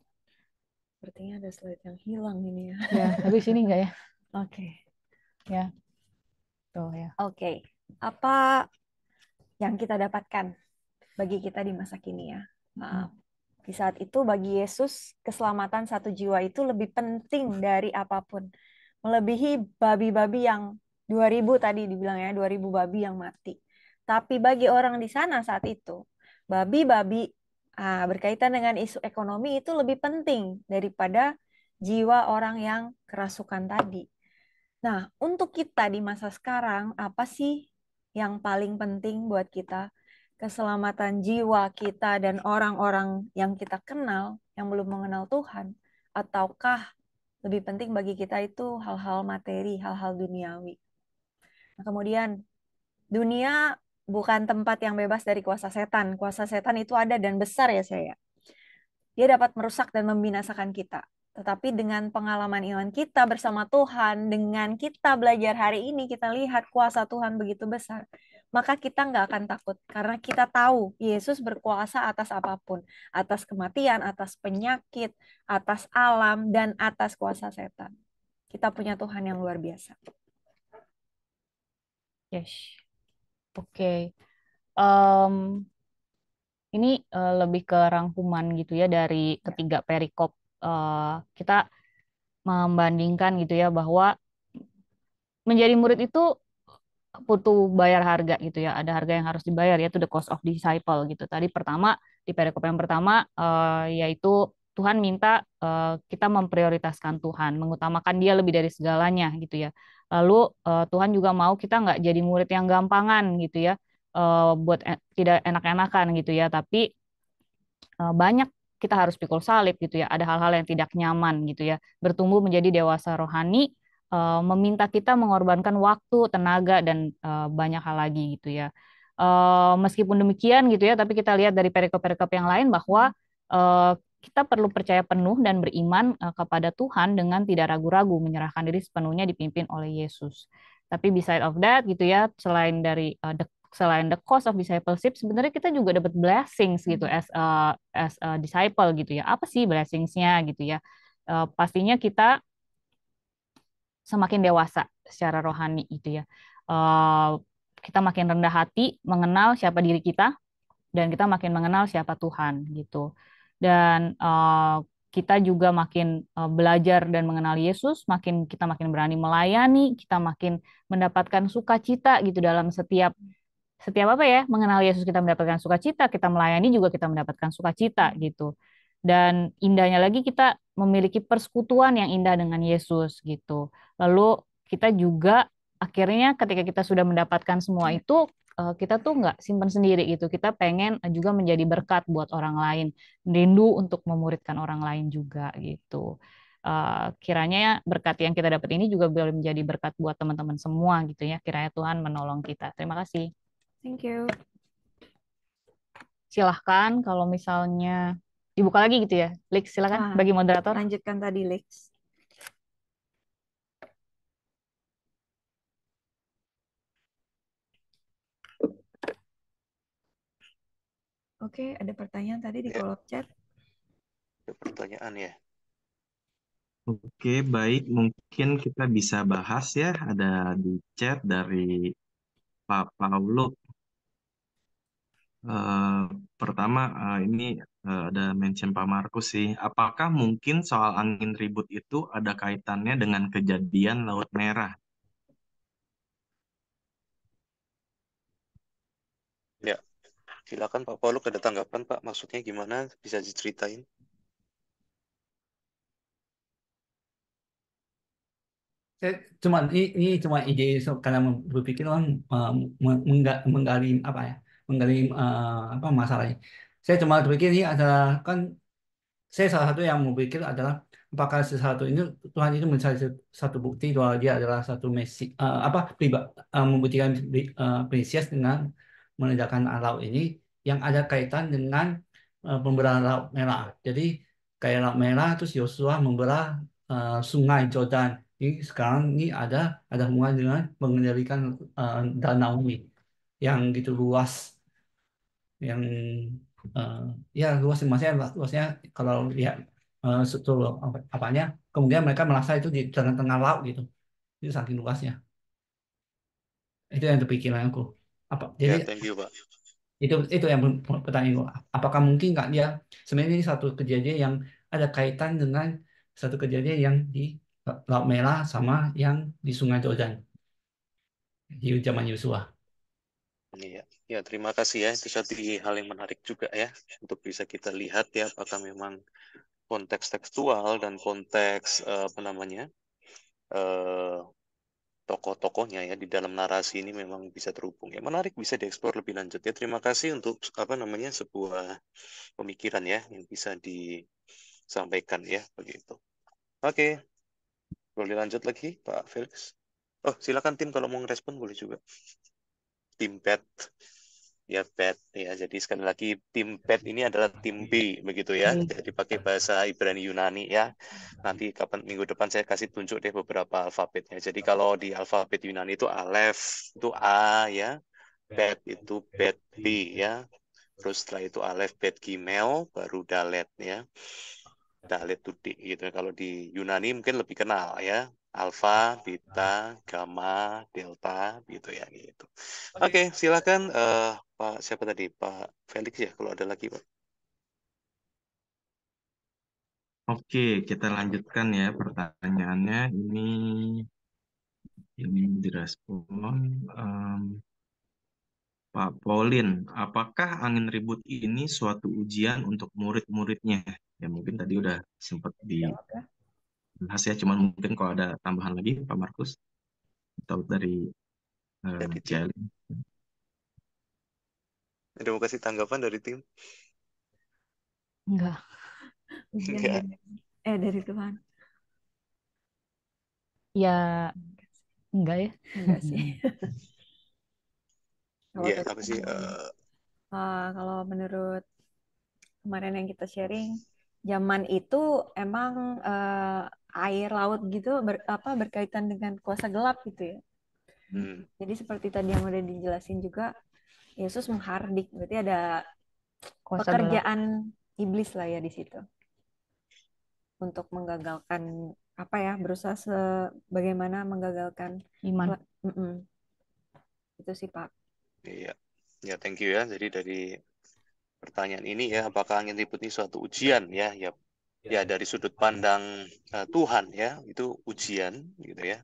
Sepertinya ada slide yang hilang ini ya. Ya, tapi sini enggak ya? Oke. Okay. Ya. Tuh ya. Oke. Okay. Apa yang kita dapatkan bagi kita di masa kini ya? Nah, hmm. Di saat itu bagi Yesus keselamatan satu jiwa itu lebih penting dari apapun. Melebihi babi-babi yang 2000 tadi dibilang ya, 2000 babi yang mati. Tapi bagi orang di sana saat itu, babi-babi ah, berkaitan dengan isu ekonomi itu lebih penting daripada jiwa orang yang kerasukan tadi. Nah, untuk kita di masa sekarang, apa sih yang paling penting buat kita? Keselamatan jiwa kita dan orang-orang yang kita kenal, yang belum mengenal Tuhan, ataukah lebih penting bagi kita itu hal-hal materi, hal-hal duniawi? Nah, kemudian dunia bukan tempat yang bebas dari kuasa setan. Kuasa setan itu ada dan besar ya saya. Dia dapat merusak dan membinasakan kita. Tetapi dengan pengalaman iman kita bersama Tuhan, dengan kita belajar hari ini, kita lihat kuasa Tuhan begitu besar. Maka kita nggak akan takut, karena kita tahu Yesus berkuasa atas apapun. Atas kematian, atas penyakit, atas alam, dan atas kuasa setan. Kita punya Tuhan yang luar biasa. Yes. Oke. Um, ini uh, lebih ke rangkuman gitu ya dari ketiga perikop. Uh, kita membandingkan gitu ya bahwa menjadi murid itu butuh bayar harga gitu ya. Ada harga yang harus dibayar yaitu the cost of disciple gitu. Tadi pertama di perikop yang pertama uh, yaitu Tuhan minta uh, kita memprioritaskan Tuhan, mengutamakan Dia lebih dari segalanya gitu ya. Lalu uh, Tuhan juga mau kita nggak jadi murid yang gampangan gitu ya, uh, buat en tidak enak-enakan gitu ya. Tapi uh, banyak kita harus pikul salib gitu ya. Ada hal-hal yang tidak nyaman gitu ya. Bertumbuh menjadi dewasa rohani, uh, meminta kita mengorbankan waktu, tenaga dan uh, banyak hal lagi gitu ya. Uh, meskipun demikian gitu ya, tapi kita lihat dari perikop-perikop yang lain bahwa uh, kita perlu percaya penuh dan beriman eh, kepada Tuhan dengan tidak ragu-ragu menyerahkan diri sepenuhnya dipimpin oleh Yesus. Tapi beside of that gitu ya, selain dari uh, the, selain the cost of discipleship, sebenarnya kita juga dapat blessings gitu hmm. as a, as a disciple gitu ya. Apa sih blessingsnya gitu ya? Uh, pastinya kita semakin dewasa secara rohani gitu ya. Uh, kita makin rendah hati mengenal siapa diri kita dan kita makin mengenal siapa Tuhan gitu dan uh, kita juga makin uh, belajar dan mengenal Yesus, makin kita makin berani melayani, kita makin mendapatkan sukacita gitu dalam setiap setiap apa ya mengenal Yesus kita mendapatkan sukacita, kita melayani juga kita mendapatkan sukacita gitu. Dan indahnya lagi kita memiliki persekutuan yang indah dengan Yesus gitu. Lalu kita juga akhirnya ketika kita sudah mendapatkan semua hmm. itu, Eh, kita tuh nggak simpan sendiri gitu. Kita pengen juga menjadi berkat buat orang lain, rindu untuk memuridkan orang lain juga gitu. Eh, kiranya berkat yang kita dapat ini juga boleh menjadi berkat buat teman-teman semua gitu ya. Kiranya Tuhan menolong kita. Terima kasih. Thank you. Silahkan kalau misalnya dibuka lagi gitu ya. Lex silahkan ah, bagi moderator. Lanjutkan tadi Lex Oke, ada pertanyaan tadi di ya. kolom chat. Ada pertanyaan ya. Oke, baik. Mungkin kita bisa bahas ya. Ada di chat dari Pak Paulo. Uh, pertama, uh, ini uh, ada mention Pak Markus sih. Apakah mungkin soal angin ribut itu ada kaitannya dengan kejadian Laut Merah? Silakan Pak Paulus ada tanggapan Pak, maksudnya gimana? Bisa diceritain? Saya cuma ini, ini cuma ide so, karena berpikir orang uh, eh, menggali apa ya, menggali uh, apa masalahnya. Saya cuma berpikir ini adalah kan saya salah satu yang berpikir adalah apakah sesuatu ini Tuhan itu mencari satu bukti bahwa dia adalah satu mesi uh, eh, apa pribadi uh, membuktikan uh, dengan menegakkan alau hmm. ini yang ada kaitan dengan uh, e, pembelaan laut merah. Jadi kayak laut merah terus Yosua memberah uh, e, sungai Jordan. Ini sekarang ini ada ada hubungan dengan mengendalikan uh, e, danau ini yang gitu luas yang uh, ya luas maksudnya luasnya kalau lihat ya, uh, struktur apa, apanya kemudian mereka merasa itu di tengah-tengah laut gitu itu saking luasnya itu yang kepikiran aku apa ya, jadi thank you pak itu itu yang pertanyaan gue apakah mungkin nggak dia sebenarnya ini satu kejadian yang ada kaitan dengan satu kejadian yang di Laut Merah sama yang di Sungai Jordan di zaman Yosua iya ya terima kasih ya itu satu hal yang menarik juga ya untuk bisa kita lihat ya apakah memang konteks tekstual dan konteks uh, apa namanya eh, tokoh-tokohnya ya di dalam narasi ini memang bisa terhubung ya menarik bisa dieksplor lebih lanjut ya terima kasih untuk apa namanya sebuah pemikiran ya yang bisa disampaikan ya begitu oke boleh lanjut lagi Pak Felix oh silakan tim kalau mau ngerespon boleh juga tim pet Ya bet ya. Jadi sekali lagi tim bet ini adalah tim B begitu ya. Hmm. Jadi pakai bahasa Ibrani Yunani ya. Nanti kapan minggu depan saya kasih tunjuk deh beberapa alfabetnya. Jadi kalau di alfabet Yunani itu alef itu A ya. Bet itu bet B ya. Terus setelah itu alef bet gimel baru dalet ya. Dalet D gitu. Kalau di Yunani mungkin lebih kenal ya alfa, beta, ah. gamma, delta, gitu ya gitu. Oke, okay, silakan uh, Pak siapa tadi Pak Felix ya kalau ada lagi Pak. Oke, kita lanjutkan ya pertanyaannya. Ini ini direspon um, Pak Paulin. Apakah angin ribut ini suatu ujian untuk murid-muridnya? Ya mungkin tadi udah sempat di ya, bahas ya cuman mungkin kalau ada tambahan lagi Pak Markus atau dari uh, eh, Jali ada mau kasih tanggapan dari tim enggak enggak. eh dari Tuhan ya enggak ya enggak sih Iya, apa sih? Uh... Uh, kalau menurut kemarin yang kita sharing, zaman itu emang uh, air laut gitu ber, apa berkaitan dengan kuasa gelap gitu ya. Hmm. Jadi seperti tadi yang udah dijelasin juga Yesus menghardik berarti ada kuasa pekerjaan gelap. iblis lah ya di situ untuk menggagalkan apa ya berusaha sebagaimana menggagalkan iman. Mm -mm. Itu sih Pak. Iya. Ya, thank you ya. Jadi dari pertanyaan ini ya, apakah angin ribut ini suatu ujian ya? Ya, Ya. ya dari sudut pandang uh, Tuhan ya itu ujian gitu ya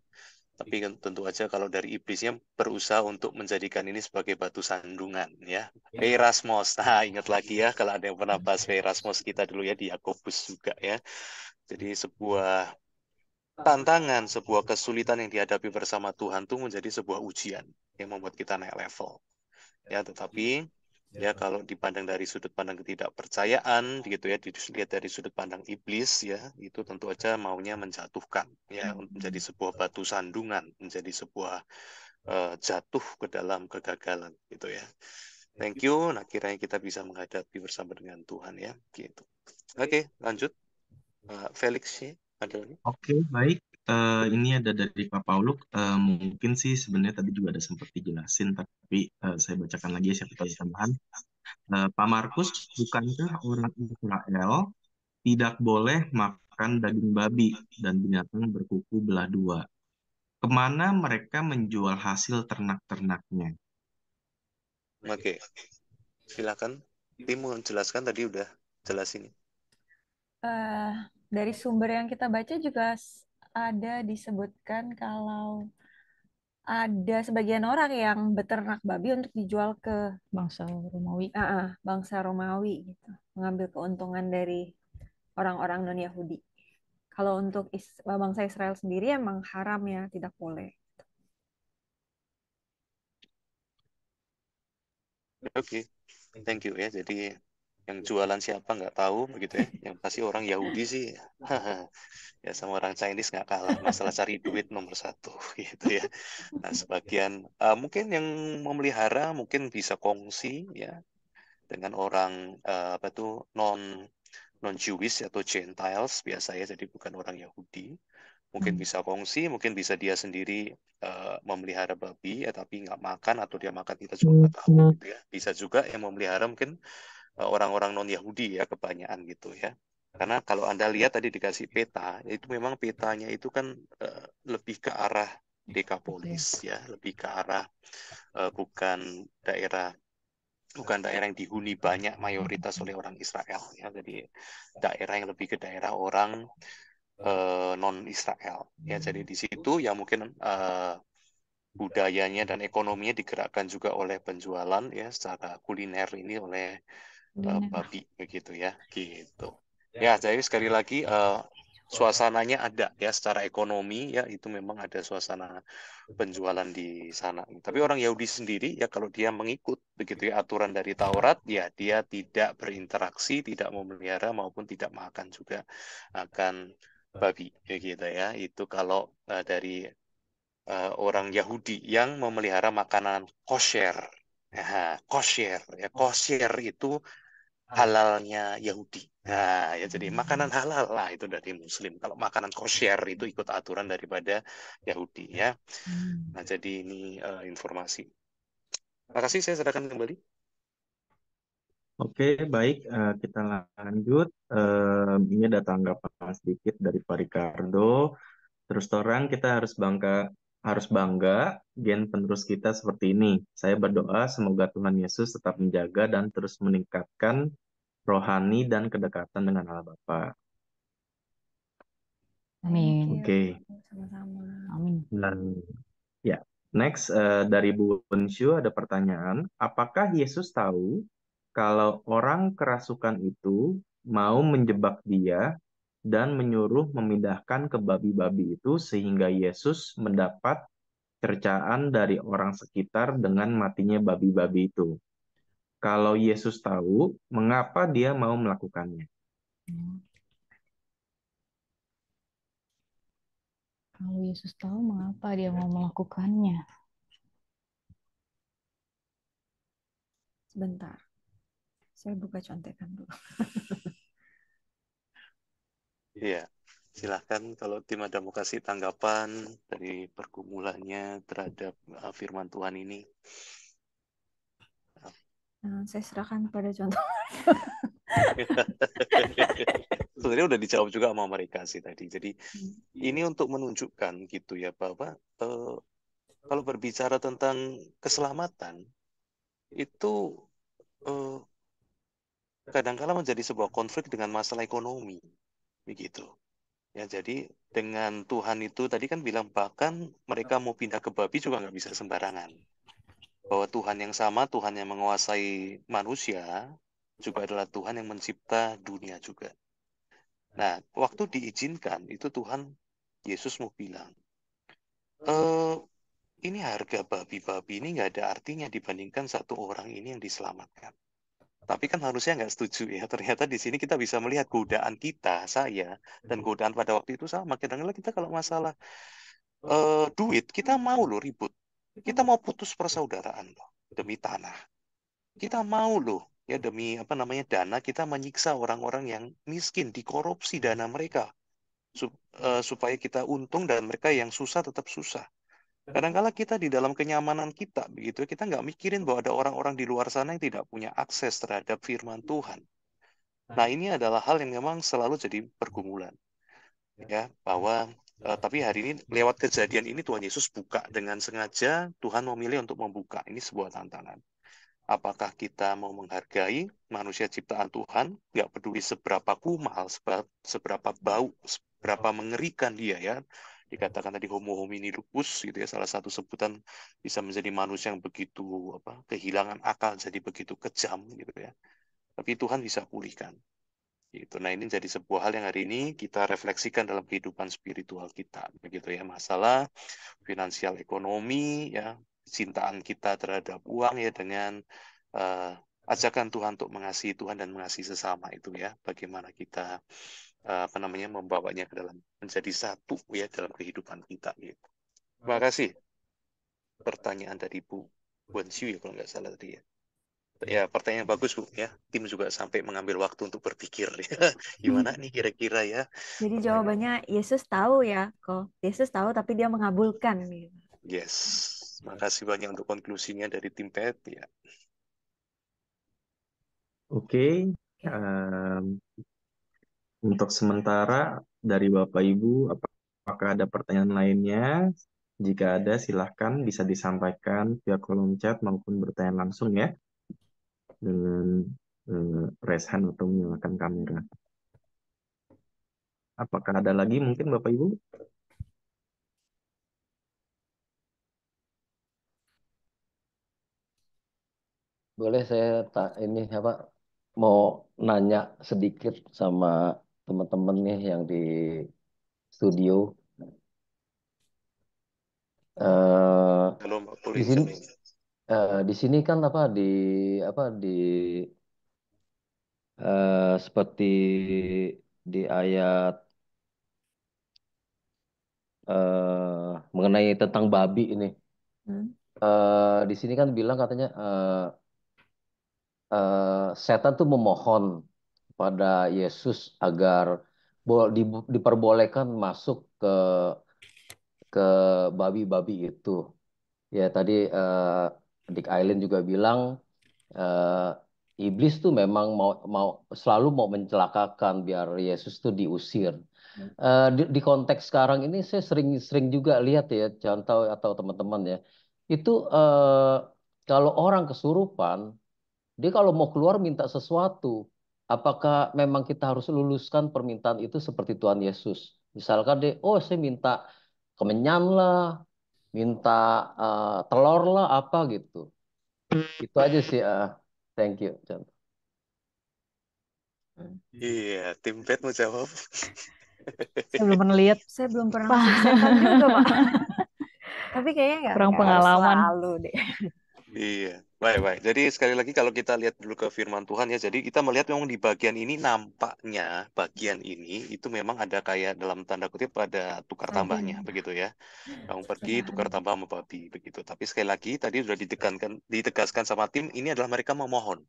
tapi kan tentu aja kalau dari iblisnya berusaha untuk menjadikan ini sebagai batu sandungan ya, ya. Erasmus nah ingat lagi ya kalau ada yang pernah bahas Erasmus kita dulu ya di Yakobus juga ya jadi sebuah tantangan sebuah kesulitan yang dihadapi bersama Tuhan itu menjadi sebuah ujian yang membuat kita naik level ya tetapi ya, ya kalau dipandang dari sudut pandang ketidakpercayaan gitu ya dilihat dari sudut pandang iblis ya itu tentu aja maunya menjatuhkan ya menjadi hmm. sebuah batu sandungan menjadi sebuah uh, jatuh ke dalam kegagalan gitu ya, ya thank gitu. you nah kiranya kita bisa menghadapi bersama dengan Tuhan ya gitu oke okay, lanjut uh, Felix ya ada oke okay, baik Uh, ini ada dari Pak Pauluk. Uh, mungkin sih sebenarnya tadi juga ada sempat dijelasin, tapi uh, saya bacakan lagi ya siapa tahu tambahan. Uh, Pak Markus, bukankah orang Israel tidak boleh makan daging babi dan binatang berkuku belah dua? Kemana mereka menjual hasil ternak-ternaknya? Oke, silakan. Tim mau jelaskan tadi udah jelas Uh, dari sumber yang kita baca juga ada disebutkan kalau ada sebagian orang yang beternak babi untuk dijual ke bangsa Romawi. Uh, bangsa Romawi gitu, mengambil keuntungan dari orang-orang non Yahudi. Kalau untuk is bangsa Israel sendiri emang haram ya, tidak boleh. Oke, okay. thank you ya. Jadi yang jualan siapa nggak tahu begitu ya yang pasti orang Yahudi sih ya sama orang Chinese nggak kalah masalah cari duit nomor satu gitu ya nah sebagian uh, mungkin yang memelihara mungkin bisa kongsi ya dengan orang uh, apa tuh non non Jewish atau Gentiles biasanya jadi bukan orang Yahudi mungkin hmm. bisa kongsi, mungkin bisa dia sendiri uh, memelihara babi, ya tapi nggak makan atau dia makan kita juga nggak hmm, tahu. Hmm. Gitu ya. Bisa juga yang memelihara mungkin Eh, orang-orang non Yahudi ya kebanyakan gitu ya karena kalau anda lihat tadi dikasih peta itu memang petanya itu kan eh, lebih ke arah dekapolis ya lebih ke arah eh, bukan daerah bukan daerah yang dihuni banyak mayoritas oleh orang Israel ya jadi daerah yang lebih ke daerah orang uh, non Israel ya jadi di situ ya mungkin uh, budayanya dan ekonominya digerakkan juga oleh penjualan ya secara kuliner ini oleh uh, babi begitu ya gitu ya, ya jadi sekali lagi uh, suasananya ada ya secara ekonomi ya itu memang ada suasana penjualan di sana tapi orang Yahudi sendiri ya kalau dia mengikut begitu ya aturan dari Taurat ya dia tidak berinteraksi tidak memelihara maupun tidak makan juga akan babi begitu ya itu kalau uh, dari uh, orang Yahudi yang memelihara makanan kosher Nah, kosher ya kosher itu halalnya Yahudi. Nah, ya jadi hmm. makanan halal lah itu dari Muslim. Kalau makanan kosher itu ikut aturan daripada Yahudi ya. Hmm. Nah, jadi ini uh, informasi. Terima kasih, saya serahkan kembali. Oke, baik. Uh, kita lanjut. Uh, ini ada tanggapan sedikit dari Pak Ricardo. Terus terang kita harus bangga harus bangga gen penerus kita seperti ini. Saya berdoa semoga Tuhan Yesus tetap menjaga dan terus meningkatkan rohani dan kedekatan dengan Allah Bapa. Amin. Oke. Okay. Sama-sama. Amin. Dan ya, next uh, dari Bu Ensyu ada pertanyaan, apakah Yesus tahu kalau orang kerasukan itu mau menjebak dia dan menyuruh memindahkan ke babi-babi itu sehingga Yesus mendapat cercaan dari orang sekitar dengan matinya babi-babi itu. Kalau Yesus tahu, mengapa dia mau melakukannya? Kalau Yesus tahu, mengapa dia mau melakukannya? Sebentar, saya buka contekan dulu. Iya, silahkan kalau tim ada mau kasih tanggapan dari pergumulannya terhadap eh, firman Tuhan ini. Nah, saya serahkan pada contoh. Sebenarnya udah dijawab juga sama mereka sih tadi. Jadi hmm. ini untuk menunjukkan gitu ya bapak. Eh, kalau berbicara tentang keselamatan itu kadang eh, kadangkala menjadi sebuah konflik dengan masalah ekonomi begitu. Ya jadi dengan Tuhan itu tadi kan bilang bahkan mereka mau pindah ke babi juga nggak bisa sembarangan bahwa Tuhan yang sama, Tuhan yang menguasai manusia, juga adalah Tuhan yang mencipta dunia juga. Nah, waktu diizinkan, itu Tuhan Yesus mau bilang, e, ini harga babi-babi ini nggak ada artinya dibandingkan satu orang ini yang diselamatkan. Tapi kan harusnya nggak setuju ya. Ternyata di sini kita bisa melihat godaan kita, saya, dan godaan pada waktu itu sama. Kadang-kadang kita kalau masalah uh, duit, kita mau loh ribut. Kita mau putus persaudaraan loh demi tanah. Kita mau loh ya demi apa namanya dana kita menyiksa orang-orang yang miskin, dikorupsi dana mereka Sup, uh, supaya kita untung dan mereka yang susah tetap susah. Kadangkala kita di dalam kenyamanan kita begitu ya, kita nggak mikirin bahwa ada orang-orang di luar sana yang tidak punya akses terhadap firman Tuhan. Nah ini adalah hal yang memang selalu jadi pergumulan ya bahwa Eh, tapi hari ini lewat kejadian ini Tuhan Yesus buka dengan sengaja Tuhan memilih untuk membuka. Ini sebuah tantangan. Apakah kita mau menghargai manusia ciptaan Tuhan? Nggak peduli seberapa kumal, seberapa bau, seberapa mengerikan dia ya. Dikatakan tadi homo homini lupus gitu ya. Salah satu sebutan bisa menjadi manusia yang begitu apa kehilangan akal jadi begitu kejam gitu ya. Tapi Tuhan bisa pulihkan. Gitu. Nah, ini jadi sebuah hal yang hari ini kita refleksikan dalam kehidupan spiritual kita, begitu ya. Masalah finansial ekonomi ya, cintaan kita terhadap uang ya dengan uh, ajakan Tuhan untuk mengasihi Tuhan dan mengasihi sesama itu ya. Bagaimana kita eh, apa namanya membawanya ke dalam menjadi satu ya dalam kehidupan kita gitu. Terima kasih. Pertanyaan dari Bu Wenxiu ya kalau nggak salah tadi ya. Ya, pertanyaan bagus Bu ya. Tim juga sampai mengambil waktu untuk berpikir ya. gimana hmm. nih kira-kira ya. Jadi jawabannya Yesus tahu ya kok. Yesus tahu tapi dia mengabulkan Yes. Makasih banyak untuk konklusinya dari tim PET ya. Oke. Okay. Um, untuk sementara dari Bapak Ibu apakah ada pertanyaan lainnya? Jika ada silahkan bisa disampaikan via kolom chat maupun bertanya langsung ya dengan uh, raise hand atau menyalakan kamera. Apakah ada lagi mungkin Bapak Ibu? Boleh saya tak ini apa mau nanya sedikit sama teman-teman nih yang di studio. Uh, eh, Mbak di sini, Uh, di sini kan apa di apa di uh, seperti di ayat uh, mengenai tentang babi ini. Hmm. uh, di sini kan bilang katanya uh, uh, setan tuh memohon pada Yesus agar di- diperbolehkan masuk ke ke babi-babi itu. Ya tadi uh, Dick Island juga bilang uh, iblis tuh memang mau mau selalu mau mencelakakan biar Yesus tuh diusir. Uh, di, di konteks sekarang ini saya sering-sering juga lihat ya contoh atau teman-teman ya itu uh, kalau orang kesurupan dia kalau mau keluar minta sesuatu apakah memang kita harus luluskan permintaan itu seperti Tuhan Yesus misalkan dia oh saya minta kemenyan lah minta uh, telur lah apa gitu. Itu aja sih. Uh, thank you. Iya, yeah, tim pet mau jawab. Saya belum pernah lihat. Saya belum pernah merasakan Tapi kayaknya nggak kurang pengalaman. Selalu deh. Iya. Baik, baik. Jadi sekali lagi kalau kita lihat dulu ke firman Tuhan ya, jadi kita melihat memang di bagian ini nampaknya bagian ini itu memang ada kayak dalam tanda kutip pada tukar hmm. tambahnya begitu ya. Kamu pergi tukar tambah sama babi begitu. Tapi sekali lagi tadi sudah ditekankan ditegaskan sama tim ini adalah mereka memohon.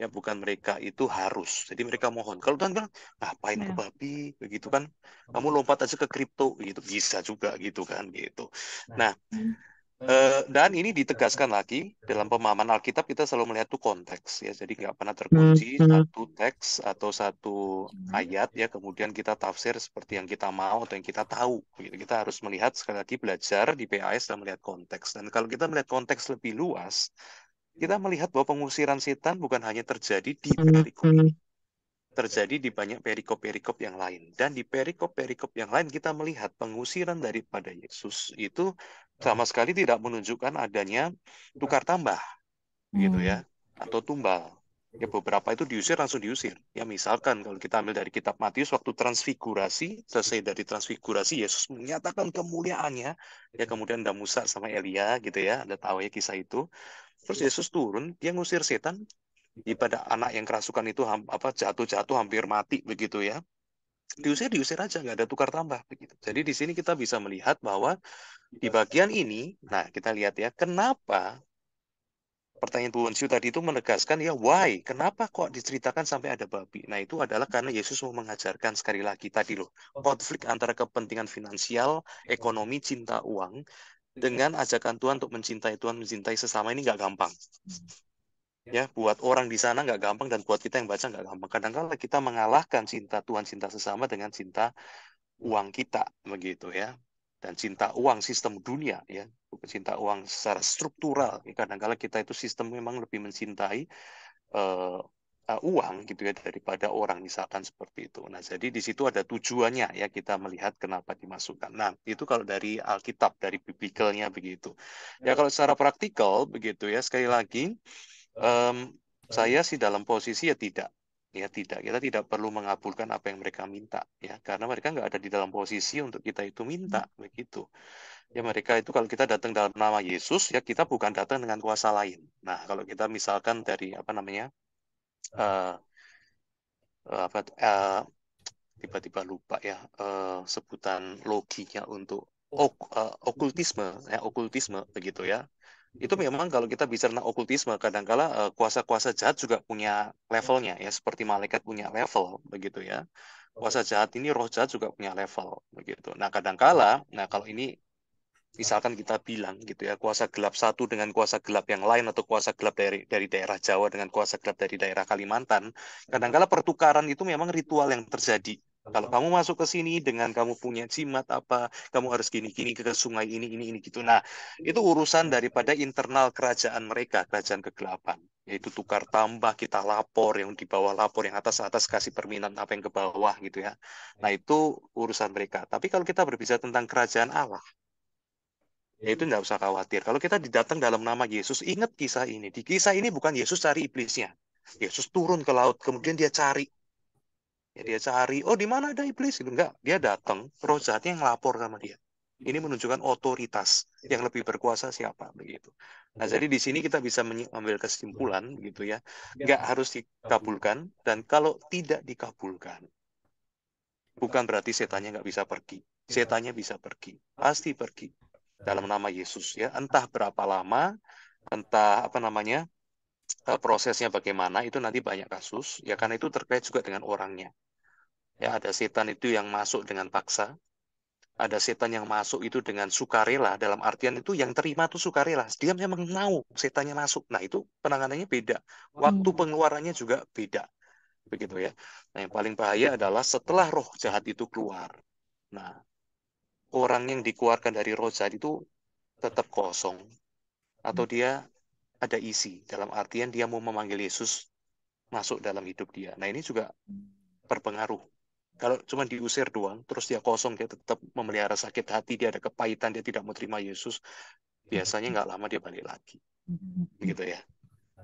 Ya bukan mereka itu harus. Jadi mereka mohon. Kalau Tuhan bilang ngapain ke ya. babi begitu kan? Kamu lompat aja ke kripto gitu bisa juga gitu kan gitu. Nah, nah hmm. Eh, dan ini ditegaskan lagi dalam pemahaman Alkitab kita selalu melihat tuh konteks ya jadi nggak pernah terkunci hmm, -hmm. satu teks atau satu ayat ya kemudian kita tafsir seperti yang kita mau atau yang kita tahu gitu. kita harus melihat sekali lagi belajar di PAS dan melihat konteks dan kalau kita melihat konteks lebih luas kita melihat bahwa pengusiran setan bukan hanya terjadi di hmm, perikop ini hmm terjadi di banyak perikop-perikop yang lain. Dan di perikop-perikop yang lain kita melihat pengusiran daripada Yesus itu sama sekali tidak menunjukkan adanya tukar tambah, hmm. gitu ya, hmm. atau tumbal. Ya beberapa itu diusir langsung diusir. Ya misalkan kalau kita ambil dari kitab Matius waktu transfigurasi, selesai dari transfigurasi Yesus menyatakan kemuliaannya, ya kemudian ada Musa sama Elia gitu ya, ada tahu ya kisah itu. Terus Yesus turun, dia ngusir setan, ibadah anak yang kerasukan itu apa jatuh-jatuh hampir mati begitu ya diusir diusir aja nggak ada tukar tambah begitu jadi di sini kita bisa melihat bahwa di bagian ini nah kita lihat ya kenapa pertanyaan Bu Wensyu tadi itu menegaskan ya why kenapa kok diceritakan sampai ada babi nah itu adalah karena Yesus mau mengajarkan sekali lagi tadi loh konflik antara kepentingan finansial ekonomi cinta uang dengan ajakan Tuhan untuk mencintai Tuhan mencintai sesama ini nggak gampang Ya. ya buat orang di sana nggak gampang dan buat kita yang baca nggak gampang kadangkala -kadang kita mengalahkan cinta Tuhan cinta sesama dengan cinta uang kita begitu ya dan cinta uang sistem dunia ya bukan cinta uang secara struktural ya, kadangkala -kadang kita itu sistem memang lebih mencintai uh, uh, uang gitu ya daripada orang misalkan seperti itu nah jadi di situ ada tujuannya ya kita melihat kenapa dimasukkan nah itu kalau dari Alkitab dari biblicalnya begitu ya, ya kalau secara praktikal begitu ya sekali lagi Um, saya sih dalam posisi ya tidak ya tidak kita tidak perlu mengabulkan apa yang mereka minta ya karena mereka nggak ada di dalam posisi untuk kita itu minta hmm. begitu ya mereka itu kalau kita datang dalam nama Yesus ya kita bukan datang dengan kuasa lain nah kalau kita misalkan dari apa namanya uh, apa uh, tiba-tiba lupa ya uh, sebutan loginya untuk oh. ok, uh, okultisme ya okultisme begitu ya itu memang kalau kita bicara tentang okultisme kadangkala eh, kuasa-kuasa jahat juga punya levelnya ya seperti malaikat punya level begitu ya kuasa jahat ini roh jahat juga punya level begitu nah kadangkala nah kalau ini misalkan kita bilang gitu ya kuasa gelap satu dengan kuasa gelap yang lain atau kuasa gelap dari dari daerah Jawa dengan kuasa gelap dari daerah Kalimantan iya. kadangkala pertukaran itu memang ritual yang terjadi kalau kamu masuk ke sini dengan kamu punya jimat apa, kamu harus gini-gini ke sungai ini, ini, ini gitu. Nah, itu urusan daripada internal kerajaan mereka, kerajaan kegelapan. Yaitu tukar tambah, kita lapor, yang di bawah lapor, yang atas-atas kasih permintaan apa yang ke bawah gitu ya. Nah, itu urusan mereka. Tapi kalau kita berbicara tentang kerajaan Allah, Ya itu nggak usah khawatir. Kalau kita didatang dalam nama Yesus, ingat kisah ini. Di kisah ini bukan Yesus cari iblisnya. Yesus turun ke laut, kemudian dia cari ya dia cari oh di mana ada iblis gitu enggak dia datang roh jahatnya yang lapor sama dia ini menunjukkan otoritas iya. yang lebih berkuasa siapa begitu nah iya. jadi di sini kita bisa mengambil kesimpulan iya. gitu ya enggak harus dikabulkan dan kalau tidak dikabulkan bukan berarti setannya nggak bisa pergi setannya bisa pergi pasti pergi dalam nama Yesus ya entah berapa lama entah apa namanya Eh, prosesnya bagaimana itu nanti banyak kasus ya karena itu terkait juga dengan orangnya ya ada setan itu yang masuk dengan paksa ada setan yang masuk itu dengan sukarela dalam artian itu yang terima itu sukarela dia memang mau setannya masuk nah itu penanganannya beda oh, iya. waktu pengeluarannya juga beda begitu ya nah yang paling bahaya adalah setelah roh jahat itu keluar nah orang yang dikeluarkan dari roh jahat itu tetap kosong atau hmm. dia ada isi dalam artian dia mau memanggil Yesus masuk dalam hidup dia. Nah ini juga berpengaruh. Kalau cuma diusir doang, terus dia kosong, dia tetap memelihara sakit hati, dia ada kepahitan, dia tidak mau terima Yesus, biasanya nggak lama dia balik lagi. gitu ya.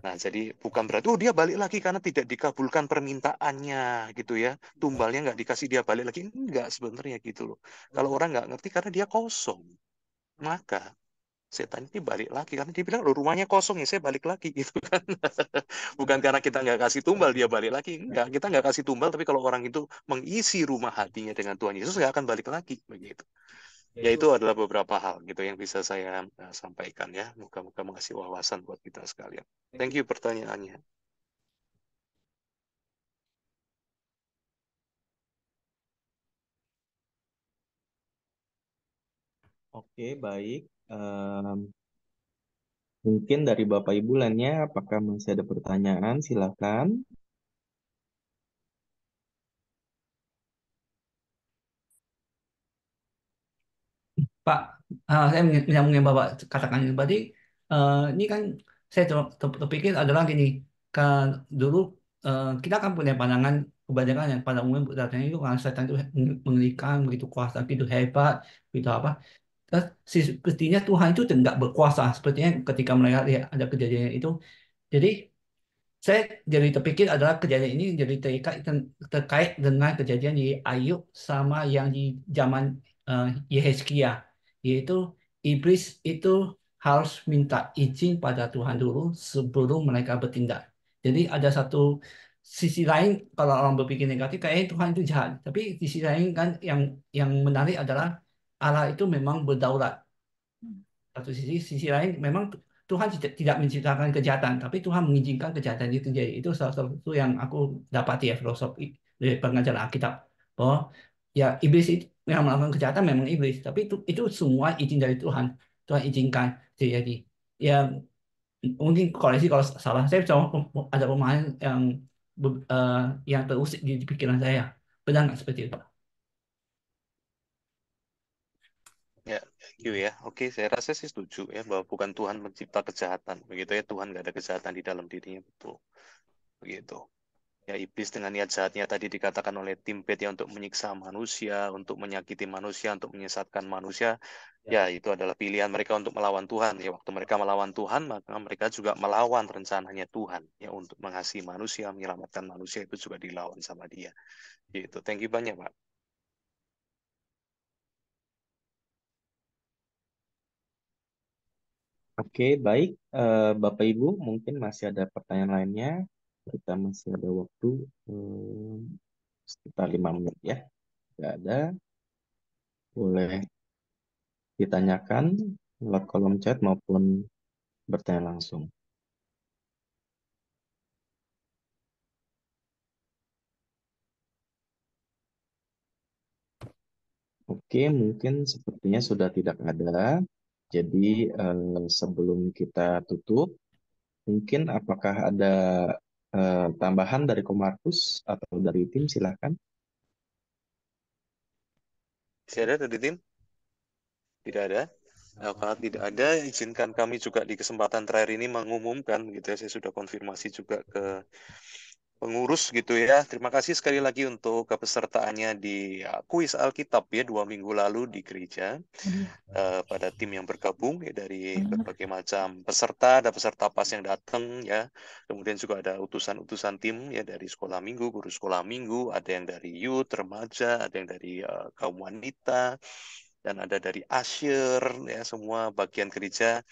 Nah, jadi bukan berarti oh dia balik lagi karena tidak dikabulkan permintaannya gitu ya. Tumbalnya nggak dikasih dia balik lagi. Enggak sebenarnya gitu loh. Kalau orang nggak ngerti karena dia kosong. Maka setan ini balik lagi karena dia bilang loh rumahnya kosong ya saya balik lagi gitu kan bukan karena kita nggak kasih tumbal dia balik lagi enggak kita nggak kasih tumbal tapi kalau orang itu mengisi rumah hatinya dengan Tuhan Yesus nggak akan balik lagi begitu ya, ya itu adalah beberapa hal gitu yang bisa saya uh, sampaikan ya moga-moga mengasih wawasan buat kita sekalian thank you pertanyaannya Oke, baik. Um, mungkin dari Bapak Ibu lainnya, apakah masih ada pertanyaan? Silakan. Pak, uh, saya menyambung Bapak katakan tadi, uh, ini kan saya terpikir adalah gini, kan dulu uh, kita kan punya pandangan kebanyakan yang pada umumnya datanya itu karena setan itu mengerikan begitu kuasa begitu hebat begitu apa Eh, sepertinya Tuhan itu tidak berkuasa sepertinya ketika melihat ya, ada kejadian itu jadi saya jadi terpikir adalah kejadian ini jadi terkait terkait dengan kejadian di Ayub sama yang di zaman uh, Yehezkia yaitu iblis itu harus minta izin pada Tuhan dulu sebelum mereka bertindak jadi ada satu sisi lain kalau orang berpikir negatif kayaknya Tuhan itu jahat tapi sisi lain kan yang yang menarik adalah Allah itu memang berdaulat. Satu sisi, sisi lain memang Tuhan tidak menciptakan kejahatan, tapi Tuhan mengizinkan kejahatan itu terjadi. Itu salah satu yang aku dapati ya filosofi dari pengajaran Alkitab. Bahwa ya iblis itu, yang melakukan kejahatan memang iblis, tapi itu, itu semua izin dari Tuhan. Tuhan izinkan terjadi. Ya mungkin koleksi kalau salah saya cuma ada pemahaman yang uh, yang terusik di pikiran saya. Benar nggak seperti itu? setuju ya. Oke, saya rasa sih setuju ya bahwa bukan Tuhan mencipta kejahatan, begitu ya Tuhan nggak ada kejahatan di dalam dirinya betul, begitu. Ya iblis dengan niat jahatnya tadi dikatakan oleh tim Pet ya untuk menyiksa manusia, untuk menyakiti manusia, untuk menyesatkan manusia. Ya. ya itu adalah pilihan mereka untuk melawan Tuhan. Ya waktu mereka melawan Tuhan maka mereka juga melawan rencananya Tuhan ya untuk mengasihi manusia, menyelamatkan manusia itu juga dilawan sama dia. Gitu. Thank you banyak Pak. Oke, baik. Eh, Bapak Ibu, mungkin masih ada pertanyaan lainnya. Kita masih ada waktu eh, sekitar lima menit ya. Tidak ada. Boleh ditanyakan lewat kolom chat maupun bertanya langsung. Oke, mungkin sepertinya sudah tidak ada. Jadi eh, sebelum kita tutup, mungkin apakah ada eh, tambahan dari Komarkus atau dari tim? Silahkan. Saya ada dari tim? Tidak ada. Nah, kalau tidak ada, izinkan kami juga di kesempatan terakhir ini mengumumkan, gitu ya, saya sudah konfirmasi juga ke pengurus gitu ya. Terima kasih sekali lagi untuk kepesertaannya di ya, kuis Alkitab ya dua minggu lalu di gereja uh, pada tim yang bergabung ya dari iya. berbagai macam peserta, ada peserta pas yang datang ya. Kemudian juga ada utusan-utusan tim ya dari sekolah minggu, guru sekolah minggu, ada yang dari youth, remaja, ada yang dari uh, kaum wanita dan ada dari asyir ya semua bagian gereja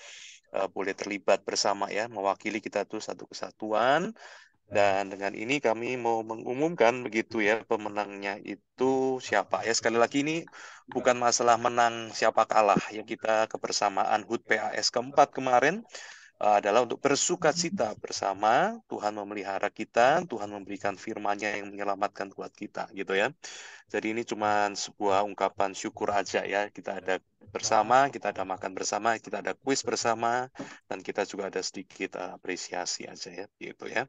uh, boleh terlibat bersama ya mewakili kita tuh satu kesatuan dan dengan ini kami mau mengumumkan begitu ya pemenangnya itu siapa. Ya sekali lagi ini bukan masalah menang siapa kalah. Ya kita kebersamaan HUT PAS keempat kemarin eh, adalah untuk bersuka cita bersama Tuhan memelihara kita, Tuhan memberikan firman-Nya yang menyelamatkan buat kita gitu ya. Jadi ini cuma sebuah ungkapan syukur aja ya. Kita ada bersama, kita ada makan bersama, kita ada kuis bersama dan kita juga ada sedikit eh, apresiasi aja ya gitu ya.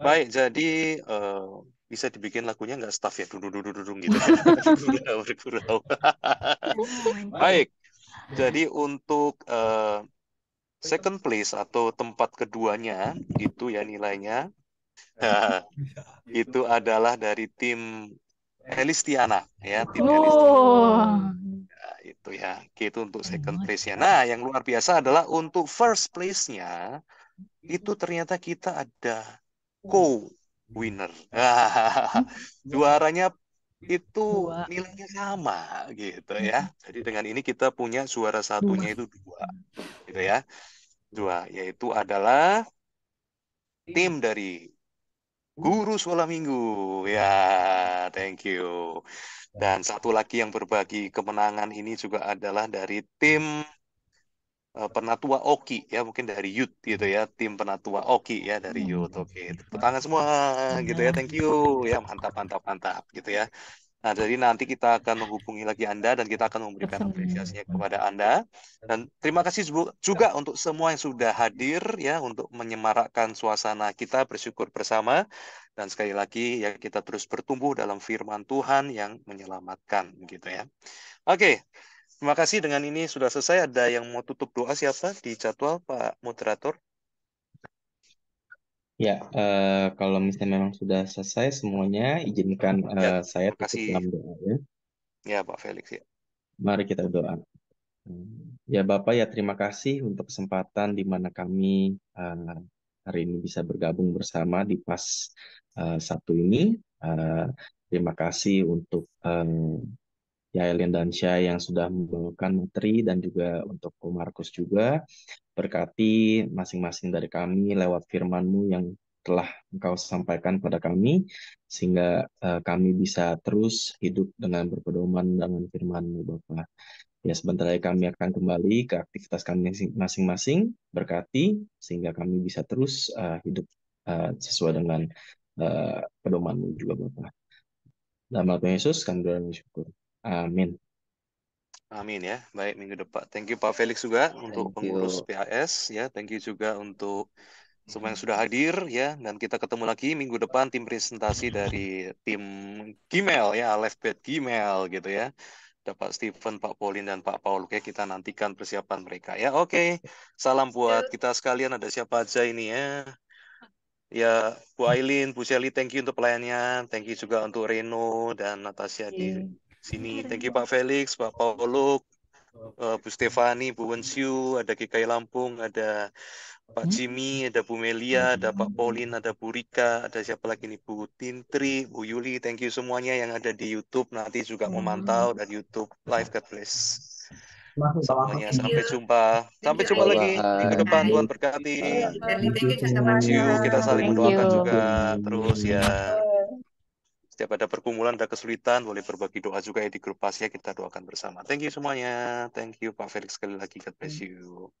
Baik, jadi uh, bisa dibikin lagunya nggak staff ya, dudung dudung dudung gitu. Baik, jadi untuk uh, second place atau tempat keduanya itu ya nilainya uh, itu adalah dari tim Elistiana ya tim oh. Elistiana ya, itu ya itu untuk second oh. place ya nah yang luar biasa adalah untuk first place nya itu ternyata kita ada co hmm. winner. Juaranya itu dua. nilainya sama gitu ya. Hmm. Jadi dengan ini kita punya suara satunya itu dua, gitu ya. Dua yaitu adalah tim dari guru sekolah minggu. Ya, thank you. Dan satu lagi yang berbagi kemenangan ini juga adalah dari tim Eh, penatua Oki ya mungkin dari Yud gitu ya tim penatua Oki ya dari hmm, Yud oke okay. Iya, tangan semua gitu ya thank you ya mantap mantap mantap gitu ya Nah, jadi nanti kita akan menghubungi lagi Anda dan kita akan memberikan apresiasinya kepada Anda. Dan terima kasih juga untuk semua yang sudah hadir ya untuk menyemarakkan suasana kita bersyukur bersama. Dan sekali lagi ya kita terus bertumbuh dalam firman Tuhan yang menyelamatkan gitu ya. Oke, Terima kasih dengan ini sudah selesai. Ada yang mau tutup doa siapa di jadwal Pak Moderator? Ya, eh, kalau misalnya memang sudah selesai semuanya, izinkan eh, ya, saya kasih. dalam doa ya. Ya Pak Felix ya. Mari kita berdoa. Ya Bapak ya terima kasih untuk kesempatan di mana kami eh, hari ini bisa bergabung bersama di pas eh, satu ini. Eh, terima kasih untuk eh, Yaelin dan Syah yang sudah membawakan Menteri dan juga untuk Komar Markus juga. Berkati masing-masing dari kami lewat FirmanMu yang telah Engkau sampaikan pada kami, sehingga uh, kami bisa terus hidup dengan berpedoman dengan FirmanMu mu Bapak. Ya, sebentar lagi kami akan kembali ke aktivitas kami masing-masing, berkati, sehingga kami bisa terus uh, hidup uh, sesuai dengan uh, pedoman juga, Bapak. Dalam nama Yesus, kami syukur. Amin. Amin ya, baik minggu depan. Thank you Pak Felix juga thank untuk pengurus you. PAS ya. Thank you juga untuk semua yang sudah hadir ya dan kita ketemu lagi minggu depan tim presentasi dari tim Gmail ya, Alefbet Gmail gitu ya. Ada Pak Steven, Pak Paulin dan Pak Paul ya kita nantikan persiapan mereka ya. Oke. Salam buat kita sekalian ada siapa aja ini ya. Ya, Bu Ailin, Bu Shelly, thank you untuk pelayanannya. Thank you juga untuk Reno dan Natasha yeah sini. Thank you Pak Felix, Pak Pauluk, uh, Bu Stefani, Bu Wensiu, ada GKI Lampung, ada Pak Jimmy, ada Bu Melia, ada Pak Paulin, ada Bu Rika, ada siapa lagi nih Bu Tintri, Bu Yuli. Thank you semuanya yang ada di YouTube nanti juga memantau dan YouTube live. God bless. Semuanya sampai jumpa. Sampai jumpa lagi minggu depan Tuhan berkati. Thank you. Kita saling mendoakan juga terus ya. Setiap ada pergumulan, ada kesulitan, boleh berbagi doa juga ya di grup pas Kita doakan bersama. Thank you semuanya. Thank you Pak Felix sekali lagi. God bless you.